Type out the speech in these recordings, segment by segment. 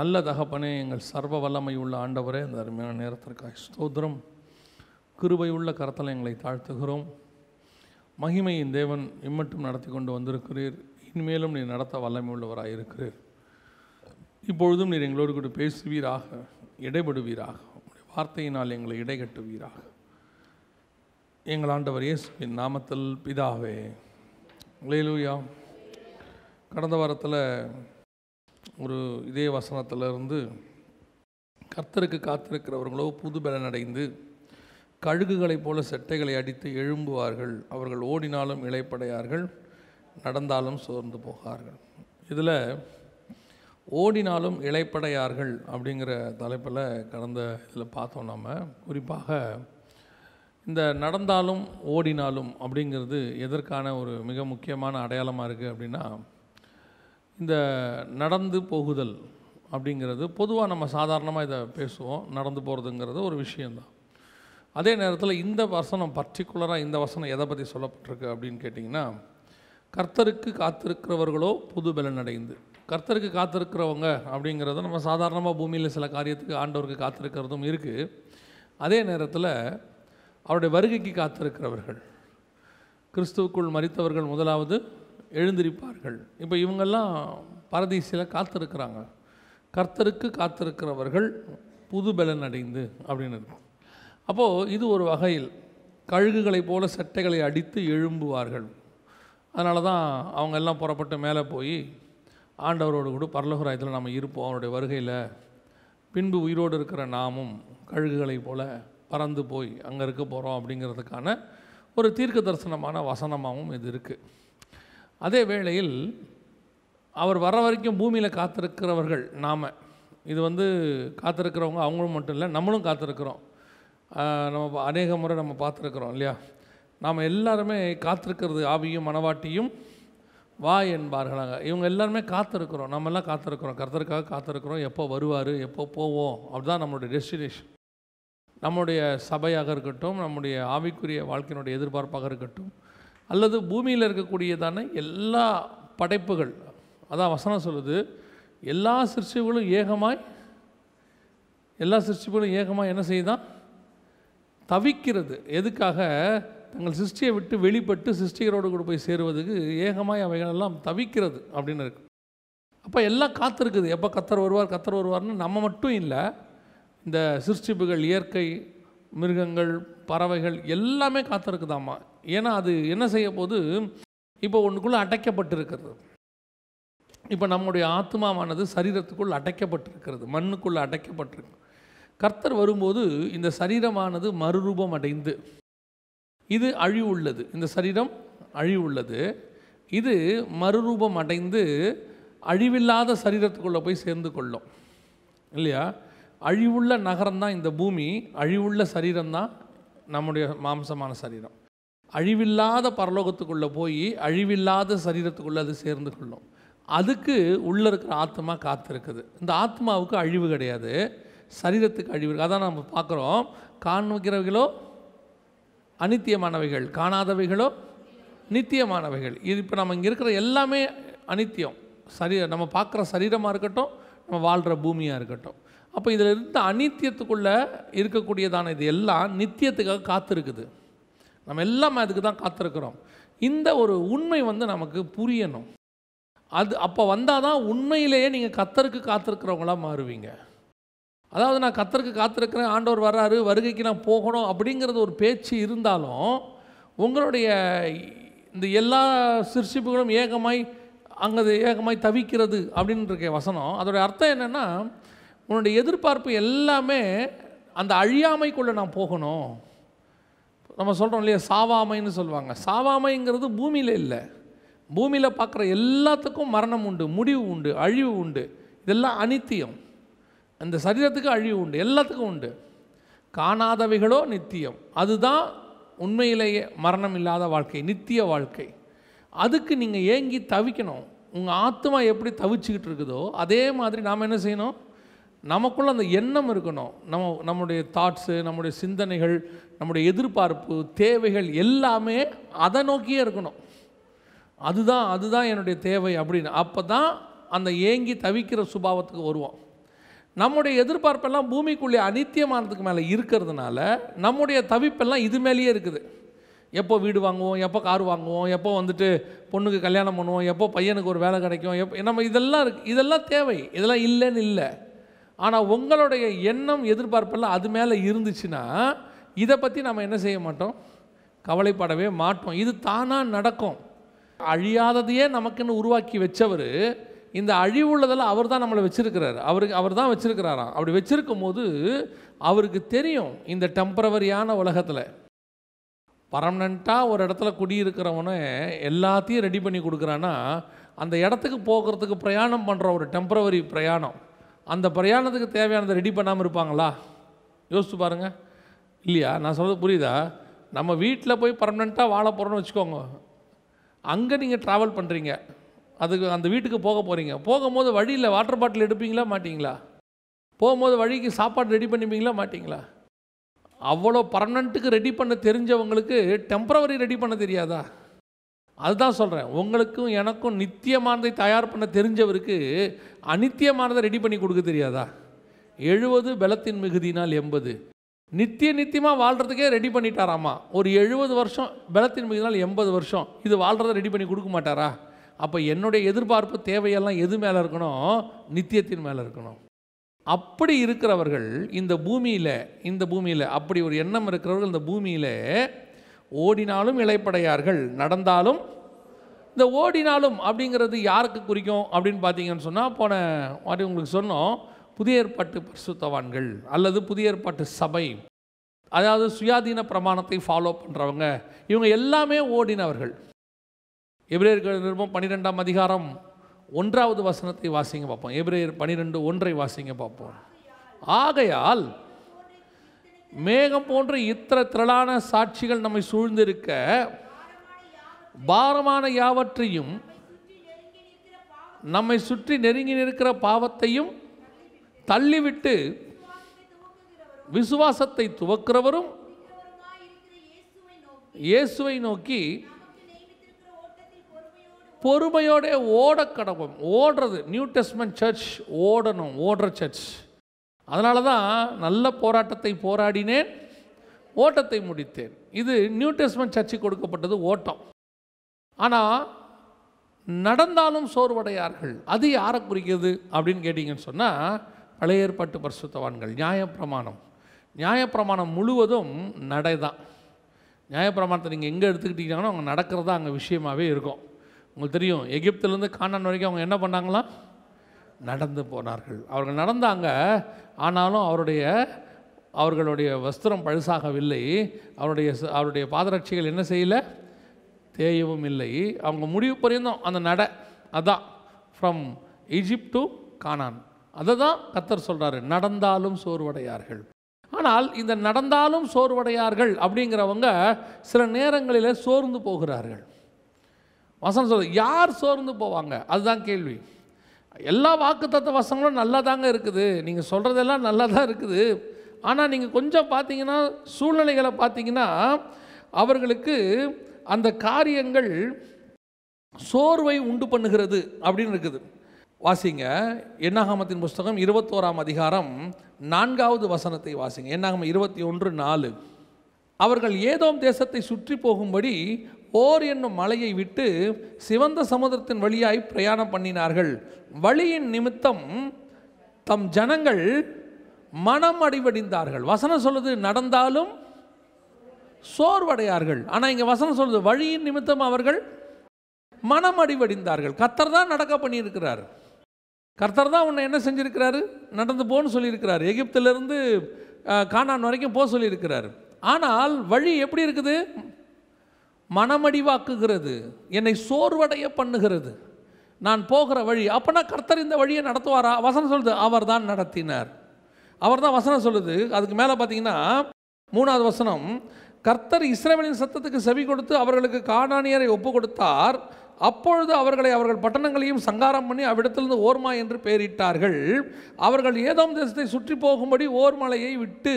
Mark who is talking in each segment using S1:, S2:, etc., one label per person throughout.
S1: நல்ல தகப்பனே எங்கள் சர்வ வல்லமை உள்ள ஆண்டவரே இந்த அருமையான நேரத்திற்காக ஸ்தோத்திரம் கிருபை உள்ள கரத்தில் எங்களை தாழ்த்துகிறோம் மகிமையின் தேவன் இம்மட்டும் நடத்தி கொண்டு வந்திருக்கிறீர் இனிமேலும் நீர் நடத்த வல்லமை உள்ளவராக இருக்கிறீர் இப்பொழுதும் நீர் எங்களோடு கூட பேசுவீராக இடைபடுவீராக உங்களுடைய வார்த்தையினால் எங்களை இடைகட்டுவீராக எங்கள் ஆண்டவர் இயேசுவின் நாமத்தில் பிதாவே லேலூயா கடந்த வாரத்தில் ஒரு இதே வசனத்திலிருந்து கர்த்தருக்கு காத்திருக்கிறவர்களோ புது பலன் அடைந்து கழுகுகளைப் போல செட்டைகளை அடித்து எழும்புவார்கள் அவர்கள் ஓடினாலும் இழைப்படையார்கள் நடந்தாலும் சோர்ந்து போகார்கள் இதில் ஓடினாலும் இழைப்படையார்கள் அப்படிங்கிற தலைப்பில் கடந்த இதில் பார்த்தோம் நாம் குறிப்பாக இந்த நடந்தாலும் ஓடினாலும் அப்படிங்கிறது எதற்கான ஒரு மிக முக்கியமான அடையாளமாக இருக்குது அப்படின்னா இந்த நடந்து போகுதல் அப்படிங்கிறது பொதுவாக நம்ம சாதாரணமாக இதை பேசுவோம் நடந்து போகிறதுங்கிறது ஒரு விஷயந்தான் அதே நேரத்தில் இந்த வசனம் பர்டிகுலராக இந்த வசனம் எதை பற்றி சொல்லப்பட்டிருக்கு அப்படின்னு கேட்டிங்கன்னா கர்த்தருக்கு காத்திருக்கிறவர்களோ புது பலன் அடைந்து கர்த்தருக்கு காத்திருக்கிறவங்க அப்படிங்கிறத நம்ம சாதாரணமாக பூமியில் சில காரியத்துக்கு ஆண்டவருக்கு காத்திருக்கிறதும் இருக்குது அதே நேரத்தில் அவருடைய வருகைக்கு காத்திருக்கிறவர்கள் கிறிஸ்துவுக்குள் மறித்தவர்கள் முதலாவது எழுந்திருப்பார்கள் இப்போ இவங்கெல்லாம் பரதீசியில் காத்திருக்கிறாங்க கர்த்தருக்கு காத்திருக்கிறவர்கள் புது பலன் அடைந்து அப்படின்னு இருக்கும் அப்போது இது ஒரு வகையில் கழுகுகளைப் போல சட்டைகளை அடித்து எழும்புவார்கள் அதனால தான் அவங்க எல்லாம் புறப்பட்டு மேலே போய் ஆண்டவரோடு கூட பரலகுராயத்தில் நம்ம இருப்போம் அவருடைய வருகையில் பின்பு உயிரோடு இருக்கிற நாமும் கழுகுகளைப் போல பறந்து போய் அங்கே இருக்க போகிறோம் அப்படிங்கிறதுக்கான ஒரு தீர்க்க தரிசனமான வசனமாகவும் இது இருக்குது அதே வேளையில் அவர் வர வரைக்கும் பூமியில் காத்திருக்கிறவர்கள் நாம் இது வந்து காத்திருக்கிறவங்க அவங்களும் மட்டும் இல்லை நம்மளும் காத்திருக்கிறோம் நம்ம அநேக முறை நம்ம பார்த்துருக்குறோம் இல்லையா நாம் எல்லாருமே காத்திருக்கிறது ஆவியும் மனவாட்டியும் வா என்பார்களாங்க இவங்க எல்லாருமே காத்திருக்கிறோம் நம்மெல்லாம் காத்திருக்கிறோம் கருத்தருக்காக காத்திருக்கிறோம் எப்போ வருவார் எப்போ போவோம் அப்படிதான் நம்மளுடைய டெஸ்டினேஷன் நம்முடைய சபையாக இருக்கட்டும் நம்முடைய ஆவிக்குரிய வாழ்க்கையினுடைய எதிர்பார்ப்பாக இருக்கட்டும் அல்லது பூமியில் இருக்கக்கூடியதான எல்லா படைப்புகள் அதான் வசனம் சொல்லுது எல்லா சிருஷ்டிகளும் ஏகமாய் எல்லா சிருஷ்டிகளும் ஏகமாக என்ன செய்தான் தவிக்கிறது எதுக்காக தங்கள் சிருஷ்டியை விட்டு வெளிப்பட்டு சிருஷ்டிகரோடு கூட போய் சேருவதுக்கு ஏகமாய் அவைகள் எல்லாம் தவிக்கிறது அப்படின்னு இருக்கு அப்போ எல்லாம் காத்திருக்குது எப்போ கத்தர் வருவார் கத்தர் வருவார்னு நம்ம மட்டும் இல்லை இந்த சிருஷ்டிப்புகள் இயற்கை மிருகங்கள் பறவைகள் எல்லாமே காத்திருக்குதாம்மா ஏன்னா அது என்ன செய்ய போது இப்போ ஒன்றுக்குள்ளே அடைக்கப்பட்டிருக்கிறது இப்போ நம்முடைய ஆத்மாவானது சரீரத்துக்குள் அடைக்கப்பட்டிருக்கிறது மண்ணுக்குள்ளே அடைக்கப்பட்டிருக்கு கர்த்தர் வரும்போது இந்த சரீரமானது மறுரூபம் அடைந்து இது அழிவுள்ளது இந்த சரீரம் அழிவுள்ளது இது மறுரூபம் அடைந்து அழிவில்லாத சரீரத்துக்குள்ளே போய் சேர்ந்து கொள்ளும் இல்லையா அழிவுள்ள நகரம் தான் இந்த பூமி அழிவுள்ள சரீரம் தான் நம்முடைய மாம்சமான சரீரம் அழிவில்லாத பரலோகத்துக்குள்ளே போய் அழிவில்லாத சரீரத்துக்குள்ளே அது சேர்ந்து கொள்ளும் அதுக்கு உள்ளே இருக்கிற ஆத்மா காத்திருக்குது இந்த ஆத்மாவுக்கு அழிவு கிடையாது சரீரத்துக்கு அழிவு அதான் நம்ம பார்க்குறோம் காண்கிறவைகளோ அனித்தியமானவைகள் காணாதவைகளோ நித்தியமானவைகள் இது இப்போ நம்ம இங்கே இருக்கிற எல்லாமே அனித்தியம் சரீர நம்ம பார்க்குற சரீரமாக இருக்கட்டும் நம்ம வாழ்கிற பூமியாக இருக்கட்டும் அப்போ இதில் இருந்த அநித்தியத்துக்குள்ளே இருக்கக்கூடியதான இது எல்லாம் நித்தியத்துக்காக காத்திருக்குது நம்ம எல்லாமே அதுக்கு தான் காத்திருக்கிறோம் இந்த ஒரு உண்மை வந்து நமக்கு புரியணும் அது அப்போ வந்தால் தான் உண்மையிலேயே நீங்கள் கத்தருக்கு காத்திருக்கிறவங்களாக மாறுவீங்க அதாவது நான் கத்தருக்கு காத்திருக்கிறேன் ஆண்டவர் வர்றாரு வருகைக்கு நான் போகணும் அப்படிங்கிறது ஒரு பேச்சு இருந்தாலும் உங்களுடைய இந்த எல்லா சிற்சிப்புகளும் ஏகமாய் அங்கே ஏகமாய் தவிக்கிறது அப்படின்னு இருக்க வசனம் அதோடைய அர்த்தம் என்னென்னா உன்னுடைய எதிர்பார்ப்பு எல்லாமே அந்த அழியாமைக்குள்ளே நான் போகணும் நம்ம சொல்கிறோம் இல்லையா சாவாமைன்னு சொல்லுவாங்க சாவாமைங்கிறது பூமியில் இல்லை பூமியில் பார்க்குற எல்லாத்துக்கும் மரணம் உண்டு முடிவு உண்டு அழிவு உண்டு இதெல்லாம் அனித்தியம் அந்த சரீரத்துக்கு அழிவு உண்டு எல்லாத்துக்கும் உண்டு காணாதவைகளோ நித்தியம் அதுதான் உண்மையிலேயே மரணம் இல்லாத வாழ்க்கை நித்திய வாழ்க்கை அதுக்கு நீங்கள் ஏங்கி தவிக்கணும் உங்கள் ஆத்மா எப்படி தவிச்சுக்கிட்டு இருக்குதோ அதே மாதிரி நாம் என்ன செய்யணும் நமக்குள்ள அந்த எண்ணம் இருக்கணும் நம்ம நம்முடைய தாட்ஸு நம்முடைய சிந்தனைகள் நம்முடைய எதிர்பார்ப்பு தேவைகள் எல்லாமே அதை நோக்கியே இருக்கணும் அதுதான் அதுதான் என்னுடைய தேவை அப்படின்னு அப்போ தான் அந்த ஏங்கி தவிக்கிற சுபாவத்துக்கு வருவோம் நம்முடைய எதிர்பார்ப்பெல்லாம் பூமிக்குள்ளே அனித்தியமானதுக்கு மேலே இருக்கிறதுனால நம்முடைய தவிப்பெல்லாம் இது மேலேயே இருக்குது எப்போ வீடு வாங்குவோம் எப்போ கார் வாங்குவோம் எப்போ வந்துட்டு பொண்ணுக்கு கல்யாணம் பண்ணுவோம் எப்போ பையனுக்கு ஒரு வேலை கிடைக்கும் எப்போ நம்ம இதெல்லாம் இருக்கு இதெல்லாம் தேவை இதெல்லாம் இல்லைன்னு இல்லை ஆனால் உங்களுடைய எண்ணம் எதிர்பார்ப்பெல்லாம் அது மேலே இருந்துச்சுன்னா இதை பற்றி நம்ம என்ன செய்ய மாட்டோம் கவலைப்படவே மாட்டோம் இது தானாக நடக்கும் அழியாததையே நமக்குன்னு உருவாக்கி வச்சவர் இந்த அழிவுள்ளதெல்லாம் அவர் தான் நம்மளை வச்சுருக்கிறார் அவருக்கு அவர் தான் வச்சுருக்கிறாராம் அப்படி வச்சுருக்கும் போது அவருக்கு தெரியும் இந்த டெம்பரவரியான உலகத்தில் பர்மனண்ட்டாக ஒரு இடத்துல குடியிருக்கிறவனே எல்லாத்தையும் ரெடி பண்ணி கொடுக்குறான்னா அந்த இடத்துக்கு போகிறதுக்கு பிரயாணம் பண்ணுற ஒரு டெம்பரவரி பிரயாணம் அந்த பிரயாணத்துக்கு தேவையானதை ரெடி பண்ணாமல் இருப்பாங்களா யோசித்து பாருங்கள் இல்லையா நான் சொல்கிறது புரியுதா நம்ம வீட்டில் போய் பர்மனெண்ட்டாக வாழ போகிறோன்னு வச்சுக்கோங்க அங்கே நீங்கள் ட்ராவல் பண்ணுறீங்க அதுக்கு அந்த வீட்டுக்கு போக போகிறீங்க போகும்போது வழியில் வாட்டர் பாட்டில் எடுப்பீங்களா மாட்டிங்களா போகும்போது வழிக்கு சாப்பாடு ரெடி பண்ணிப்பீங்களா மாட்டிங்களா அவ்வளோ பர்மனெண்ட்டுக்கு ரெடி பண்ண தெரிஞ்சவங்களுக்கு டெம்பரவரி ரெடி பண்ண தெரியாதா அதுதான் சொல்கிறேன் உங்களுக்கும் எனக்கும் நித்தியமானதை தயார் பண்ண தெரிஞ்சவருக்கு அநித்தியமானதை ரெடி பண்ணி கொடுக்க தெரியாதா எழுபது பலத்தின் மிகுதினால் எண்பது நித்திய நித்தியமாக வாழ்கிறதுக்கே ரெடி பண்ணிட்டாராம்மா ஒரு எழுபது வருஷம் பலத்தின் மிகுதினால் எண்பது வருஷம் இது வாழ்கிறத ரெடி பண்ணி கொடுக்க மாட்டாரா அப்போ என்னுடைய எதிர்பார்ப்பு தேவையெல்லாம் எது மேலே இருக்கணும் நித்தியத்தின் மேலே இருக்கணும் அப்படி இருக்கிறவர்கள் இந்த பூமியில் இந்த பூமியில் அப்படி ஒரு எண்ணம் இருக்கிறவர்கள் இந்த பூமியில் ஓடினாலும் இளைப்படையார்கள் நடந்தாலும் இந்த ஓடினாலும் அப்படிங்கிறது யாருக்கு குறிக்கும் அப்படின்னு பார்த்தீங்கன்னு சொன்னால் போன மாதிரி உங்களுக்கு சொன்னோம் புதிய ஏற்பாட்டு பரிசுத்தவான்கள் அல்லது புதிய ஏற்பாட்டு சபை அதாவது சுயாதீன பிரமாணத்தை ஃபாலோ பண்ணுறவங்க இவங்க எல்லாமே ஓடினவர்கள் எபிரேயர்கள் நிருபம் பன்னிரெண்டாம் அதிகாரம் ஒன்றாவது வசனத்தை வாசிங்க பார்ப்போம் எபிரேயர் பன்னிரெண்டு ஒன்றை வாசிங்க பார்ப்போம் ஆகையால் மேகம் போன்ற இத்தனை திரளான சாட்சிகள் நம்மை சூழ்ந்திருக்க பாரமான யாவற்றையும் நம்மை சுற்றி நெருங்கி நிற்கிற பாவத்தையும் தள்ளிவிட்டு விசுவாசத்தை துவக்கிறவரும் இயேசுவை நோக்கி பொறுமையோட ஓட கடவும் ஓடுறது நியூ டெஸ்ட்மெண்ட் சர்ச் ஓடணும் ஓடுற சர்ச் அதனால தான் நல்ல போராட்டத்தை போராடினேன் ஓட்டத்தை முடித்தேன் இது நியூ டெஸ்ட்மெண்ட் சர்ச்சை கொடுக்கப்பட்டது ஓட்டம் ஆனால் நடந்தாலும் சோர்வடையார்கள் அது யாரை குறிக்கிறது அப்படின்னு கேட்டிங்கன்னு சொன்னால் பழைய ஏற்பாட்டு பரிசுத்தவான்கள் நியாயப்பிரமாணம் நியாயப்பிரமாணம் முழுவதும் நடை தான் நியாயப்பிரமாணத்தை நீங்கள் எங்கே எடுத்துக்கிட்டீங்கன்னா அவங்க நடக்கிறதா அங்கே விஷயமாகவே இருக்கும் உங்களுக்கு தெரியும் எகிப்துலேருந்து காணான் வரைக்கும் அவங்க என்ன பண்ணாங்களாம் நடந்து போனார்கள் அவர்கள் நடந்தாங்க ஆனாலும் அவருடைய அவர்களுடைய வஸ்திரம் பழுசாகவில்லை அவருடைய அவருடைய பாதரட்சிகள் என்ன செய்யலை தேயவும் இல்லை அவங்க முடிவு புரிந்தோம் அந்த நட அதான் ஃப்ரம் ஈஜிப்ட் டு கானான் அதை தான் கத்தர் சொல்கிறாரு நடந்தாலும் சோர்வடையார்கள் ஆனால் இந்த நடந்தாலும் சோர்வடையார்கள் அப்படிங்கிறவங்க சில நேரங்களில் சோர்ந்து போகிறார்கள் வசனம் சொல்ற யார் சோர்ந்து போவாங்க அதுதான் கேள்வி எல்லா வாக்குத்தத்த வசங்களும் நல்லா தாங்க இருக்குது நீங்கள் சொல்கிறதெல்லாம் நல்லா தான் இருக்குது ஆனால் நீங்கள் கொஞ்சம் பார்த்தீங்கன்னா சூழ்நிலைகளை பார்த்தீங்கன்னா அவர்களுக்கு அந்த காரியங்கள் சோர்வை உண்டு பண்ணுகிறது அப்படின்னு இருக்குது வாசிங்க என்னாகாமத்தின் புஸ்தகம் இருபத்தோராம் அதிகாரம் நான்காவது வசனத்தை வாசிங்க எண்ணாகம இருபத்தி ஒன்று நாலு அவர்கள் ஏதோம் தேசத்தை சுற்றி போகும்படி ஓர் என்னும் மலையை விட்டு சிவந்த சமுதிரத்தின் வழியாய் பிரயாணம் பண்ணினார்கள் வழியின் நிமித்தம் தம் ஜனங்கள் மனம் அடிவடைந்தார்கள் வசனம் சொல்லுது நடந்தாலும் சோர்வடையார்கள் ஆனால் இங்கே வசனம் சொல்லுது வழியின் நிமித்தம் அவர்கள் மனம் அடிவடைந்தார்கள் கத்தர் தான் நடக்க பண்ணியிருக்கிறார் கர்த்தர் தான் உன்னை என்ன செஞ்சுருக்கிறாரு நடந்து போன்னு சொல்லியிருக்கிறார் எகிப்திலிருந்து காணான் வரைக்கும் போக சொல்லியிருக்கிறார் ஆனால் வழி எப்படி இருக்குது மனமடிவாக்குகிறது என்னை சோர்வடைய பண்ணுகிறது நான் போகிற வழி அப்போனா கர்த்தர் இந்த வழியை நடத்துவாரா வசனம் சொல்லுது அவர் தான் நடத்தினார் அவர் தான் வசனம் சொல்லுது அதுக்கு மேலே பார்த்தீங்கன்னா மூணாவது வசனம் கர்த்தர் இஸ்ரேவலின் சத்தத்துக்கு செவி கொடுத்து அவர்களுக்கு காணானியரை ஒப்பு கொடுத்தார் அப்பொழுது அவர்களை அவர்கள் பட்டணங்களையும் சங்காரம் பண்ணி அவ்விடத்திலிருந்து ஓர்மா என்று பெயரிட்டார்கள் அவர்கள் ஏதோம் தேசத்தை சுற்றி போகும்படி ஓர்மலையை விட்டு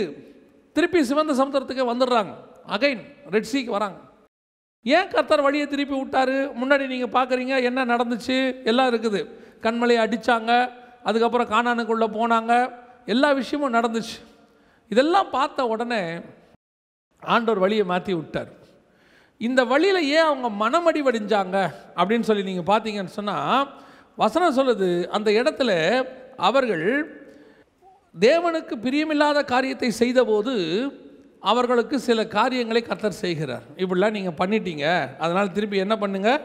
S1: திருப்பி சிவந்த சமுத்திரத்துக்கு வந்துடுறாங்க அகைன் ரெட்சிக்கு வராங்க ஏன் கர்த்தர் வழியை திருப்பி விட்டார் முன்னாடி நீங்கள் பார்க்குறீங்க என்ன நடந்துச்சு எல்லாம் இருக்குது கண்மலை அடித்தாங்க அதுக்கப்புறம் காணானுக்குள்ளே போனாங்க எல்லா விஷயமும் நடந்துச்சு இதெல்லாம் பார்த்த உடனே ஆண்டோர் வழியை மாற்றி விட்டார் இந்த வழியில் ஏன் அவங்க மனமடி வடிஞ்சாங்க அப்படின்னு சொல்லி நீங்கள் பார்த்தீங்கன்னு சொன்னால் வசனம் சொல்லுது அந்த இடத்துல அவர்கள் தேவனுக்கு பிரியமில்லாத காரியத்தை செய்தபோது அவர்களுக்கு சில காரியங்களை கத்தர் செய்கிறார் இப்படிலாம் நீங்கள் பண்ணிட்டீங்க அதனால் திருப்பி என்ன பண்ணுங்கள்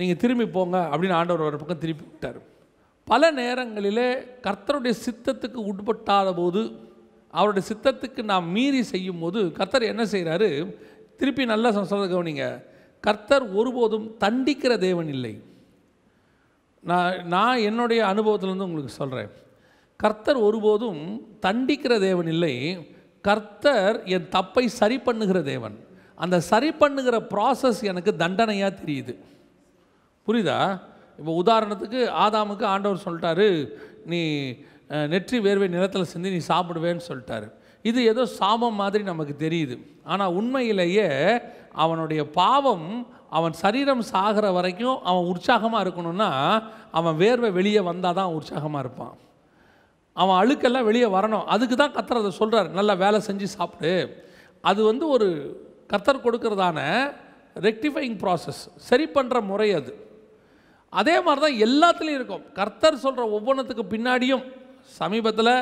S1: நீங்கள் திரும்பி போங்க அப்படின்னு ஆண்டவர் ஒரு பக்கம் திருப்பி விட்டார் பல நேரங்களிலே கர்த்தருடைய சித்தத்துக்கு உட்பட்டாத போது அவருடைய சித்தத்துக்கு நாம் மீறி செய்யும் போது கர்த்தர் என்ன செய்கிறாரு திருப்பி நல்லா சொல்கிறது கவனிங்க கர்த்தர் ஒருபோதும் தண்டிக்கிற தேவன் இல்லை நான் நான் என்னுடைய அனுபவத்திலேருந்து உங்களுக்கு சொல்கிறேன் கர்த்தர் ஒருபோதும் தண்டிக்கிற தேவன் இல்லை கர்த்தர் என் தப்பை சரி பண்ணுகிற தேவன் அந்த சரி பண்ணுகிற ப்ராசஸ் எனக்கு தண்டனையாக தெரியுது புரியுதா இப்போ உதாரணத்துக்கு ஆதாமுக்கு ஆண்டவர் சொல்லிட்டாரு நீ நெற்றி வேர்வை நிலத்தில் செஞ்சு நீ சாப்பிடுவேன்னு சொல்லிட்டாரு இது ஏதோ சாபம் மாதிரி நமக்கு தெரியுது ஆனால் உண்மையிலேயே அவனுடைய பாவம் அவன் சரீரம் சாகிற வரைக்கும் அவன் உற்சாகமாக இருக்கணும்னா அவன் வேர்வை வெளியே வந்தால் தான் உற்சாகமாக இருப்பான் அவன் அழுக்கெல்லாம் வெளியே வரணும் அதுக்கு தான் கத்தர் அதை சொல்கிறார் நல்லா வேலை செஞ்சு சாப்பிடு அது வந்து ஒரு கத்தர் கொடுக்கறதான ரெக்டிஃபைங் ப்ராசஸ் சரி பண்ணுற முறை அது அதே மாதிரி தான் எல்லாத்துலேயும் இருக்கும் கர்த்தர் சொல்கிற ஒவ்வொன்றத்துக்கு பின்னாடியும் சமீபத்தில்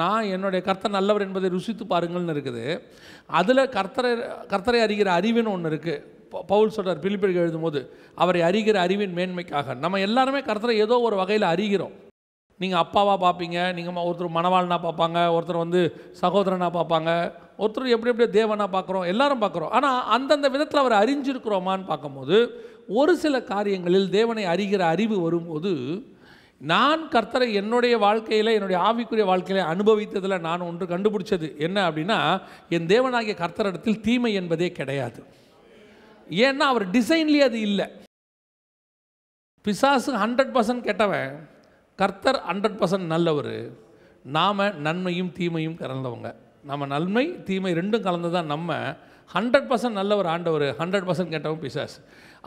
S1: நான் என்னுடைய கர்த்தர் நல்லவர் என்பதை ருசித்து பாருங்கள்னு இருக்குது அதில் கர்த்தரை கர்த்தரை அறிகிற அறிவுன்னு ஒன்று இருக்குது பவுல் சொல்கிறார் பிலிப்பிற்கு எழுதும் போது அவரை அறிகிற அறிவின் மேன்மைக்காக நம்ம எல்லாருமே கர்த்தரை ஏதோ ஒரு வகையில் அறிகிறோம் நீங்கள் அப்பாவாக பார்ப்பீங்க நீங்கள் ஒருத்தர் மனவாளனாக பார்ப்பாங்க ஒருத்தர் வந்து சகோதரனாக பார்ப்பாங்க ஒருத்தர் எப்படி எப்படி தேவனாக பார்க்குறோம் எல்லாரும் பார்க்குறோம் ஆனால் அந்தந்த விதத்தில் அவர் அறிஞ்சிருக்கிறோமான்னு பார்க்கும்போது ஒரு சில காரியங்களில் தேவனை அறிகிற அறிவு வரும்போது நான் கர்த்தரை என்னுடைய வாழ்க்கையில் என்னுடைய ஆவிக்குரிய வாழ்க்கையில அனுபவித்ததில் நான் ஒன்று கண்டுபிடிச்சது என்ன அப்படின்னா என் தேவனாகிய கர்த்தரிடத்தில் தீமை என்பதே கிடையாது ஏன்னா அவர் டிசைன்லேயே அது இல்லை பிசாசு ஹண்ட்ரட் பர்சன்ட் கெட்டவன் கர்த்தர் ஹண்ட்ரட் பர்சன்ட் நல்லவர் நாம் நன்மையும் தீமையும் கலந்தவங்க நம்ம நன்மை தீமை ரெண்டும் கலந்து தான் நம்ம ஹண்ட்ரட் பர்சன்ட் நல்லவர் ஆண்டவர் ஹண்ட்ரட் பர்சன்ட் கேட்டவங்க பிசாஸ்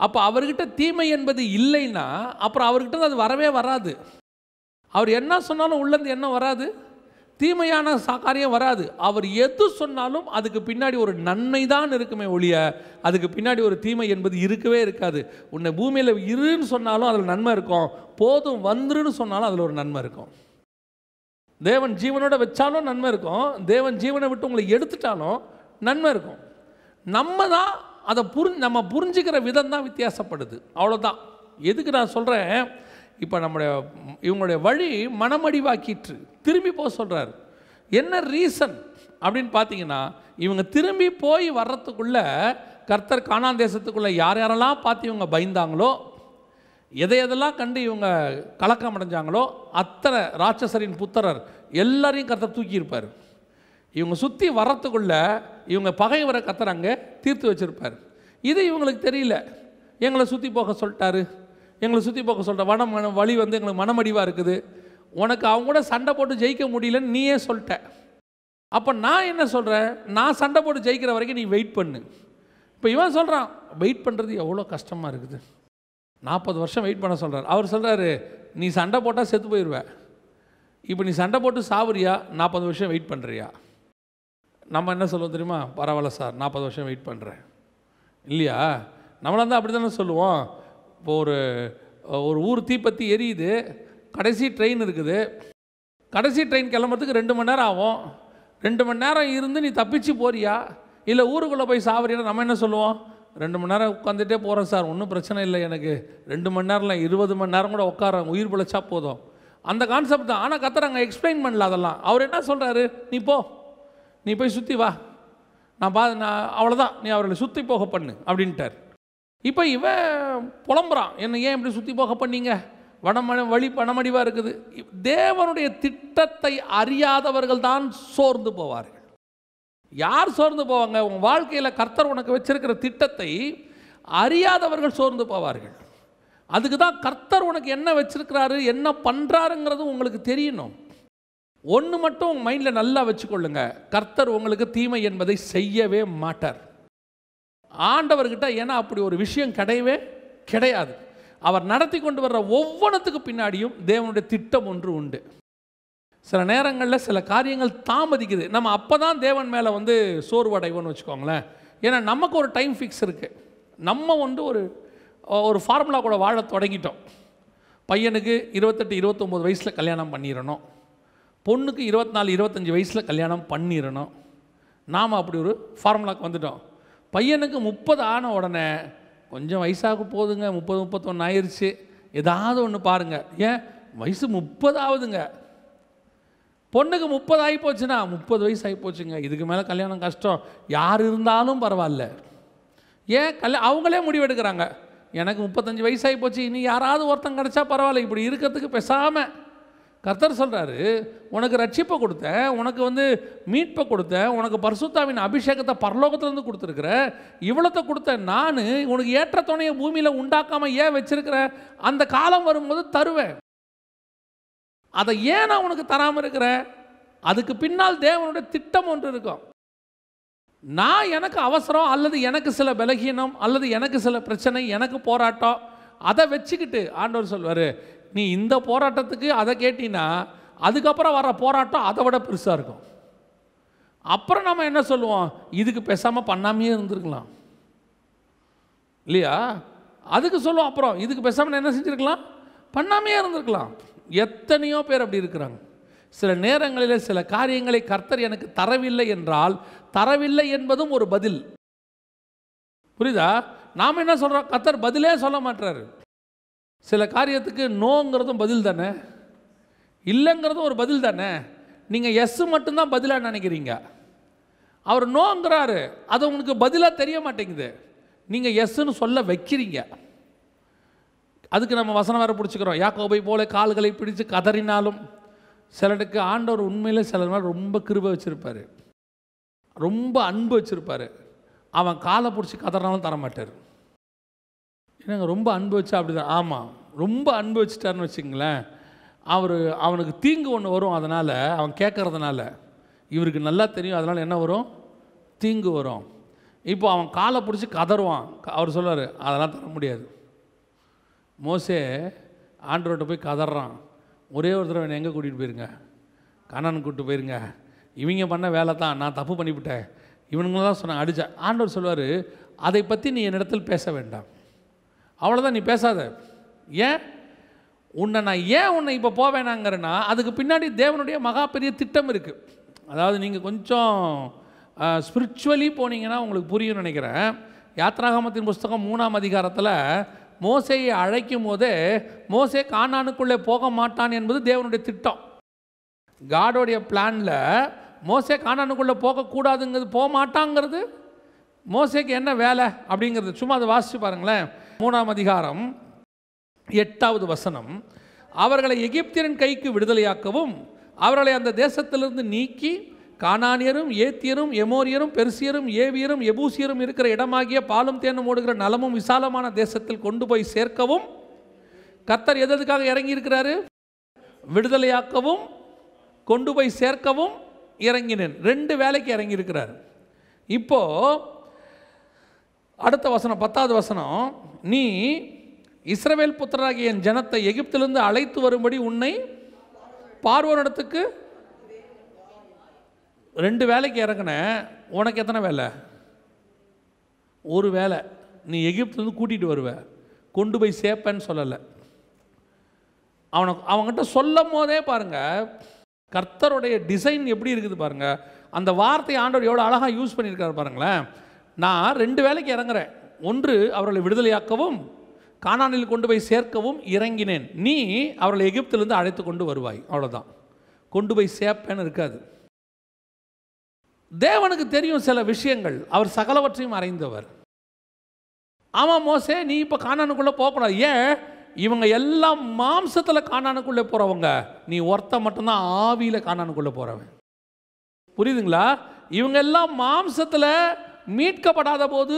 S1: அப்போ அவர்கிட்ட தீமை என்பது இல்லைன்னா அப்புறம் அவர்கிட்ட அது வரவே வராது அவர் என்ன சொன்னாலும் உள்ளேருந்து என்ன வராது தீமையான காரியம் வராது அவர் எது சொன்னாலும் அதுக்கு பின்னாடி ஒரு நன்மை தான் இருக்குமே ஒழிய அதுக்கு பின்னாடி ஒரு தீமை என்பது இருக்கவே இருக்காது உன்னை பூமியில் இருன்னு சொன்னாலும் அதில் நன்மை இருக்கும் போதும் வந்துருன்னு சொன்னாலும் அதில் ஒரு நன்மை இருக்கும் தேவன் ஜீவனோட வச்சாலும் நன்மை இருக்கும் தேவன் ஜீவனை விட்டு உங்களை எடுத்துட்டாலும் நன்மை இருக்கும் நம்ம தான் அதை புரி நம்ம புரிஞ்சுக்கிற விதம் தான் வித்தியாசப்படுது அவ்வளோதான் எதுக்கு நான் சொல்கிறேன் இப்போ நம்முடைய இவங்களுடைய வழி மனமடிவாக்கிற்று திரும்பி போக சொல்கிறார் என்ன ரீசன் அப்படின்னு பார்த்தீங்கன்னா இவங்க திரும்பி போய் வர்றதுக்குள்ள கர்த்தர் காணான் தேசத்துக்குள்ளே யார் யாரெல்லாம் பார்த்து இவங்க பயந்தாங்களோ எதை எதெல்லாம் கண்டு இவங்க கலக்கம் அடைஞ்சாங்களோ அத்தனை ராட்சசரின் புத்தரர் எல்லாரையும் கர்த்தர் தூக்கியிருப்பார் இவங்க சுற்றி வர்றதுக்குள்ள இவங்க பகைவரை கர்த்தர் அங்கே தீர்த்து வச்சுருப்பார் இது இவங்களுக்கு தெரியல எங்களை சுற்றி போக சொல்லிட்டாரு எங்களை சுற்றி போக்க சொல்கிற வன மன வழி வந்து எங்களுக்கு மனமடிவாக இருக்குது உனக்கு அவங்க கூட சண்டை போட்டு ஜெயிக்க முடியலன்னு நீயே சொல்லிட்ட அப்போ நான் என்ன சொல்கிறேன் நான் சண்டை போட்டு ஜெயிக்கிற வரைக்கும் நீ வெயிட் பண்ணு இப்போ இவன் சொல்கிறான் வெயிட் பண்ணுறது எவ்வளோ கஷ்டமாக இருக்குது நாற்பது வருஷம் வெயிட் பண்ண சொல்கிறார் அவர் சொல்கிறாரு நீ சண்டை போட்டால் செத்து போயிடுவேன் இப்போ நீ சண்டை போட்டு சாவுறியா நாற்பது வருஷம் வெயிட் பண்ணுறியா நம்ம என்ன சொல்லுவோம் தெரியுமா பரவாயில்ல சார் நாற்பது வருஷம் வெயிட் பண்ணுறேன் இல்லையா நம்மளாம் தான் அப்படி தானே சொல்லுவோம் இப்போ ஒரு ஒரு ஊர் தீப்பற்றி எரியுது கடைசி ட்ரெயின் இருக்குது கடைசி ட்ரெயின் கிளம்புறதுக்கு ரெண்டு மணி நேரம் ஆகும் ரெண்டு மணி நேரம் இருந்து நீ தப்பிச்சு போறியா இல்லை ஊருக்குள்ளே போய் சாவறியா நம்ம என்ன சொல்லுவோம் ரெண்டு மணி நேரம் உட்காந்துட்டே போகிறேன் சார் ஒன்றும் பிரச்சனை இல்லை எனக்கு ரெண்டு மணி நேரம்லாம் இருபது மணி நேரம் கூட உட்காரேன் உயிர் பிழைச்சா போதும் அந்த கான்செப்ட் தான் ஆனால் கத்துறாங்க எக்ஸ்பிளைன் பண்ணல அதெல்லாம் அவர் என்ன சொல்கிறாரு நீ போ நீ போய் சுற்றி வா நான் பா நான் அவ்வளோதான் நீ அவர்களை சுற்றி போக பண்ணு அப்படின்ட்டார் இப்போ இவன் புலம்புறான் என்னை ஏன் இப்படி சுற்றி போக பண்ணீங்க வனமணி வழி பணமடிவாக இருக்குது தேவனுடைய திட்டத்தை அறியாதவர்கள் தான் சோர்ந்து போவார்கள் யார் சோர்ந்து போவாங்க உன் வாழ்க்கையில் கர்த்தர் உனக்கு வச்சிருக்கிற திட்டத்தை அறியாதவர்கள் சோர்ந்து போவார்கள் அதுக்கு தான் கர்த்தர் உனக்கு என்ன வச்சுருக்கிறாரு என்ன பண்ணுறாருங்கிறது உங்களுக்கு தெரியணும் ஒன்று மட்டும் உங்கள் மைண்டில் நல்லா வச்சுக்கொள்ளுங்க கர்த்தர் உங்களுக்கு தீமை என்பதை செய்யவே மாட்டார் ஆண்டவர்கிட்ட ஏன்னா அப்படி ஒரு விஷயம் கிடையவே கிடையாது அவர் நடத்தி கொண்டு வர்ற ஒவ்வொன்றத்துக்கு பின்னாடியும் தேவனுடைய திட்டம் ஒன்று உண்டு சில நேரங்களில் சில காரியங்கள் தாமதிக்குது நம்ம அப்போ தான் தேவன் மேலே வந்து சோர்வடைவோன்னு வச்சுக்கோங்களேன் ஏன்னா நமக்கு ஒரு டைம் ஃபிக்ஸ் இருக்குது நம்ம வந்து ஒரு ஒரு ஃபார்முலா கூட வாழ தொடங்கிட்டோம் பையனுக்கு இருபத்தெட்டு இருபத்தொம்போது வயசில் கல்யாணம் பண்ணிடணும் பொண்ணுக்கு இருபத்தி நாலு இருபத்தஞ்சி வயசில் கல்யாணம் பண்ணிடணும் நாம் அப்படி ஒரு ஃபார்முலாவுக்கு வந்துட்டோம் பையனுக்கு முப்பது ஆன உடனே கொஞ்சம் வயசாக போதுங்க முப்பது முப்பத்தொன்று ஆயிடுச்சு ஏதாவது ஒன்று பாருங்கள் ஏன் வயசு முப்பது ஆகுதுங்க பொண்ணுக்கு முப்பது ஆகி போச்சுன்னா முப்பது வயசு ஆகி போச்சுங்க இதுக்கு மேலே கல்யாணம் கஷ்டம் யார் இருந்தாலும் பரவாயில்ல ஏன் கல்யா அவங்களே முடிவெடுக்கிறாங்க எனக்கு முப்பத்தஞ்சு வயசாகி போச்சு இனி யாராவது ஒருத்தன் கிடச்சா பரவாயில்ல இப்படி இருக்கிறதுக்கு பெசாமல் கர்த்தர் சொல்கிறாரு உனக்கு ரட்சிப்பை கொடுத்தேன் உனக்கு வந்து மீட்பை கொடுத்தேன் உனக்கு பரிசுத்தாவின் அபிஷேகத்தை பரலோகத்துலேருந்து கொடுத்துருக்குற இவ்வளோத்தை கொடுத்த நான் உனக்கு ஏற்ற துணையை பூமியில் உண்டாக்காமல் ஏன் வச்சுருக்கிற அந்த காலம் வரும்போது தருவேன் அதை ஏன் நான் உனக்கு தராமல் இருக்கிற அதுக்கு பின்னால் தேவனுடைய திட்டம் ஒன்று இருக்கும் நான் எனக்கு அவசரம் அல்லது எனக்கு சில பலகீனம் அல்லது எனக்கு சில பிரச்சனை எனக்கு போராட்டம் அதை வச்சுக்கிட்டு ஆண்டவர் சொல்வார் நீ இந்த போராட்டத்துக்கு அதை கேட்டினா அதுக்கப்புறம் வர போராட்டம் அதை விட பெருசாக இருக்கும் அப்புறம் நம்ம என்ன சொல்லுவோம் இதுக்கு பேசாமல் பண்ணாமையே இருந்திருக்கலாம் இல்லையா அதுக்கு சொல்லுவோம் அப்புறம் இதுக்கு பேசாமல் என்ன செஞ்சுருக்கலாம் பண்ணாமையே இருந்திருக்கலாம் எத்தனையோ பேர் அப்படி இருக்கிறாங்க சில நேரங்களில் சில காரியங்களை கர்த்தர் எனக்கு தரவில்லை என்றால் தரவில்லை என்பதும் ஒரு பதில் புரியுதா நாம் என்ன சொல்கிறோம் கர்த்தர் பதிலே சொல்ல மாட்டார் சில காரியத்துக்கு நோங்கிறதும் பதில் தானே இல்லைங்கிறதும் ஒரு பதில் தானே நீங்கள் எஸ்ஸு மட்டும்தான் பதிலாக நினைக்கிறீங்க அவர் நோங்கிறாரு அது உங்களுக்கு பதிலாக தெரிய மாட்டேங்குது நீங்கள் எஸ்ஸுன்னு சொல்ல வைக்கிறீங்க அதுக்கு நம்ம வசனம் வேறு பிடிச்சிக்கிறோம் யாக்கோபை போல கால்களை பிடிச்சு கதறினாலும் சிலருக்கு ஆண்டவர் உண்மையில் சில நாள் ரொம்ப கிருப வச்சுருப்பார் ரொம்ப அன்பு வச்சுருப்பார் அவன் காலை பிடிச்சி கதறினாலும் தரமாட்டார் எனக்கு ரொம்ப அன்பு அப்படி தான் ஆமாம் ரொம்ப அன்பு வச்சுட்டாருன்னு வச்சுங்களேன் அவர் அவனுக்கு தீங்கு ஒன்று வரும் அதனால் அவன் கேட்குறதுனால இவருக்கு நல்லா தெரியும் அதனால் என்ன வரும் தீங்கு வரும் இப்போ அவன் காலை பிடிச்சி கதறுவான் அவர் சொல்லுவார் அதெல்லாம் தர முடியாது மோசே ஆண்டோட்ட போய் கதறான் ஒரே ஒரு தடவை என்னை எங்கே கூட்டிகிட்டு போயிருங்க கண்ணன் கூப்பிட்டு போயிருங்க இவங்க பண்ண வேலை தான் நான் தப்பு பண்ணிவிட்டேன் இவனுங்களாம் சொன்னான் அடித்தேன் ஆண்டவர் சொல்லுவார் அதை பற்றி நீ என்னிடத்தில் பேச வேண்டாம் அவ்வளோதான் நீ பேசாத ஏன் உன்னை நான் ஏன் உன்னை இப்போ போவேனாங்கிறேன்னா அதுக்கு பின்னாடி தேவனுடைய மகா பெரிய திட்டம் இருக்குது அதாவது நீங்கள் கொஞ்சம் ஸ்பிரிச்சுவலி போனீங்கன்னா உங்களுக்கு புரியும்னு நினைக்கிறேன் யாத்ராகமத்தின் புஸ்தகம் மூணாம் அதிகாரத்தில் மோசையை அழைக்கும் போதே மோசே காணானுக்குள்ளே போக மாட்டான் என்பது தேவனுடைய திட்டம் காடோடைய பிளானில் மோசே காணானுக்குள்ளே போகக்கூடாதுங்கிறது போக மாட்டாங்கிறது மோசைக்கு என்ன வேலை அப்படிங்கிறது சும்மா அதை வாசித்து பாருங்களேன் மூணாம் அதிகாரம் எட்டாவது வசனம் அவர்களை எகிப்தியரின் கைக்கு விடுதலையாக்கவும் அவர்களை அந்த தேசத்திலிருந்து நீக்கி கானானியரும் ஏத்தியரும் எமோரியரும் பெருசியரும் ஏவியரும் எபூசியரும் இருக்கிற இடமாகிய பாலும் தேனும் ஓடுகிற நலமும் விசாலமான தேசத்தில் கொண்டு போய் சேர்க்கவும் கத்தர் எதற்காக இறங்கி இருக்கிறாரு விடுதலையாக்கவும் கொண்டு போய் சேர்க்கவும் இறங்கினேன் ரெண்டு வேலைக்கு இறங்கி இருக்கிறார் இப்போது அடுத்த வசனம் பத்தாவது வசனம் நீ இஸ்ரவேல் புத்தராகிய என் ஜனத்தை எகிப்திலிருந்து அழைத்து வரும்படி உன்னை பார்வோனிடத்துக்கு ரெண்டு வேலைக்கு இறங்கின உனக்கு எத்தனை வேலை ஒரு வேலை நீ எகிப்துலேருந்து கூட்டிகிட்டு வருவ கொண்டு போய் சேர்ப்பேன்னு சொல்லலை அவனை அவங்ககிட்ட சொல்லும் போதே பாருங்கள் கர்த்தருடைய டிசைன் எப்படி இருக்குது பாருங்கள் அந்த வார்த்தையை ஆண்டவர் எவ்வளோ அழகாக யூஸ் பண்ணியிருக்காரு பாருங்களேன் நான் ரெண்டு வேலைக்கு இறங்குறேன் ஒன்று அவர்களை விடுதலையாக்கவும் கானானில் கொண்டு போய் சேர்க்கவும் இறங்கினேன் நீ அவர்களை எகிப்திலிருந்து அழைத்து கொண்டு வருவாய் அவ்வளோதான் கொண்டு போய் சேர்ப்பேன்னு இருக்காது தேவனுக்கு தெரியும் சில விஷயங்கள் அவர் சகலவற்றையும் அறிந்தவர் ஆமாம் மோசே நீ இப்போ காணானுக்குள்ளே போகக்கூடாது ஏன் இவங்க எல்லாம் மாம்சத்தில் காணானுக்குள்ளே போகிறவங்க நீ ஒருத்த மட்டும்தான் ஆவியில் காணானுக்குள்ளே போகிறவன் புரியுதுங்களா இவங்க எல்லாம் மாம்சத்தில் மீட்கப்படாத போது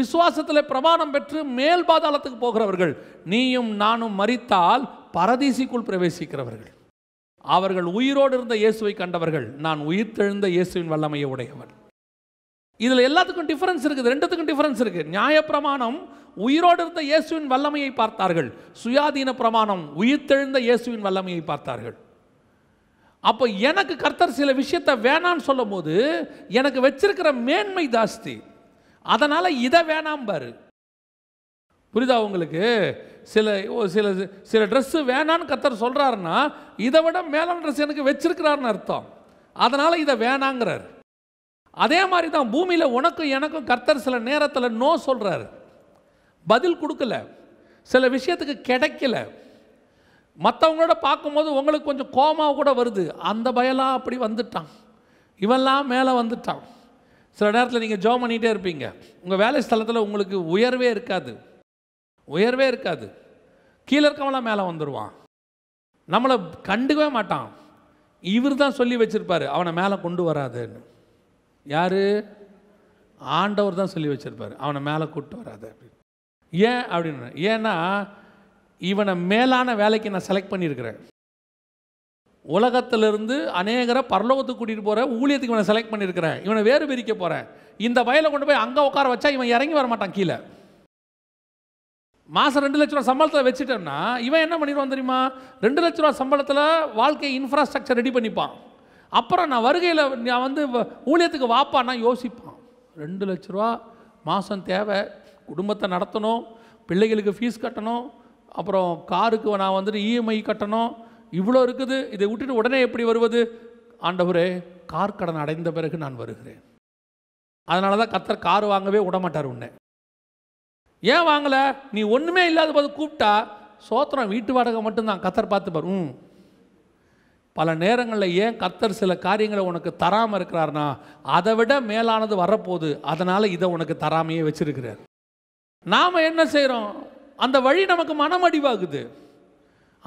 S1: விசுவாசத்தில் பிரமாணம் பெற்று மேல் பாதாளத்துக்கு போகிறவர்கள் நீயும் நானும் மறித்தால் பரதீசிக்குள் பிரவேசிக்கிறவர்கள் அவர்கள் உயிரோடு இருந்த இயேசுவை கண்டவர்கள் நான் உயிர் தெழுந்த இயேசுவின் வல்லமையை உடையவன் இதில் எல்லாத்துக்கும் டிஃபரன்ஸ் இருக்குது ரெண்டுத்துக்கும் டிஃபரன்ஸ் இருக்குது நியாயப்பிரமாணம் உயிரோடு இருந்த இயேசுவின் வல்லமையை பார்த்தார்கள் சுயாதீன பிரமாணம் உயிர் தெழுந்த இயேசுவின் வல்லமையை பார்த்தார்கள் அப்போ எனக்கு கர்த்தர் சில விஷயத்தை வேணான்னு சொல்லும் போது எனக்கு வச்சிருக்கிற மேன்மை ஜாஸ்தி அதனால் இதை வேணாம் பாரு புரிதா உங்களுக்கு சில சில சில ட்ரெஸ்ஸு வேணான்னு கத்தர் சொல்கிறாருன்னா இதை விட மேலான ட்ரெஸ் எனக்கு வச்சிருக்கிறாருன்னு அர்த்தம் அதனால் இதை வேணாங்கிறார் அதே மாதிரி தான் பூமியில் உனக்கும் எனக்கும் கர்த்தர் சில நேரத்தில் நோ சொல்கிறாரு பதில் கொடுக்கல சில விஷயத்துக்கு கிடைக்கல மற்றவங்களோட பார்க்கும்போது உங்களுக்கு கொஞ்சம் கோமாவை கூட வருது அந்த பயலாக அப்படி வந்துட்டான் இவெல்லாம் மேலே வந்துட்டான் சில நேரத்தில் நீங்கள் ஜாப் பண்ணிகிட்டே இருப்பீங்க உங்கள் வேலை ஸ்தலத்தில் உங்களுக்கு உயர்வே இருக்காது உயர்வே இருக்காது கீழே இருக்கவெல்லாம் மேலே வந்துடுவான் நம்மளை கண்டுக்கவே மாட்டான் இவர் தான் சொல்லி வச்சுருப்பார் அவனை மேலே கொண்டு வராதுன்னு யார் ஆண்டவர் தான் சொல்லி வச்சுருப்பார் அவனை மேலே கூப்பிட்டு வராது அப்படின்னு ஏன் அப்படின்னு ஏன்னா இவனை மேலான வேலைக்கு நான் செலக்ட் பண்ணியிருக்கிறேன் உலகத்திலிருந்து அநேகரை பரலோகத்துக்கு கூட்டிகிட்டு போகிற ஊழியத்துக்கு இவனை செலக்ட் பண்ணியிருக்கிறேன் இவனை வேறு பிரிக்க போகிறேன் இந்த வயலை கொண்டு போய் அங்கே உட்கார வச்சா இவன் இறங்கி வரமாட்டான் கீழே மாதம் ரெண்டு லட்ச ரூபா சம்பளத்தில் வச்சுட்டோம்னா இவன் என்ன பண்ணிடுவான் தெரியுமா ரெண்டு லட்ச ரூபா சம்பளத்தில் வாழ்க்கை இன்ஃப்ராஸ்ட்ரக்சர் ரெடி பண்ணிப்பான் அப்புறம் நான் வருகையில் நான் வந்து ஊழியத்துக்கு வாப்பான்னா யோசிப்பான் ரெண்டு லட்ச ரூபா மாதம் தேவை குடும்பத்தை நடத்தணும் பிள்ளைகளுக்கு ஃபீஸ் கட்டணும் அப்புறம் காருக்கு நான் வந்துட்டு இஎம்ஐ e கட்டணும் இவ்வளோ இருக்குது இதை விட்டுட்டு உடனே எப்படி வருவது ஆண்டவரே கார் கடன் அடைந்த பிறகு நான் வருகிறேன் அதனால தான் கத்தர் கார் வாங்கவே விடமாட்டார் உன்னை ஏன் வாங்கலை நீ ஒன்றுமே இல்லாத போது கூப்பிட்டா சோத்திரம் வீட்டு வாடகை மட்டும்தான் கத்தர் பார்த்துப்பார் ம் பல நேரங்களில் ஏன் கத்தர் சில காரியங்களை உனக்கு தராமல் இருக்கிறார்னா அதை விட மேலானது வரப்போகுது அதனால் இதை உனக்கு தராமையே வச்சிருக்கிறார் நாம் என்ன செய்கிறோம் அந்த வழி நமக்கு மனமடிவாகுது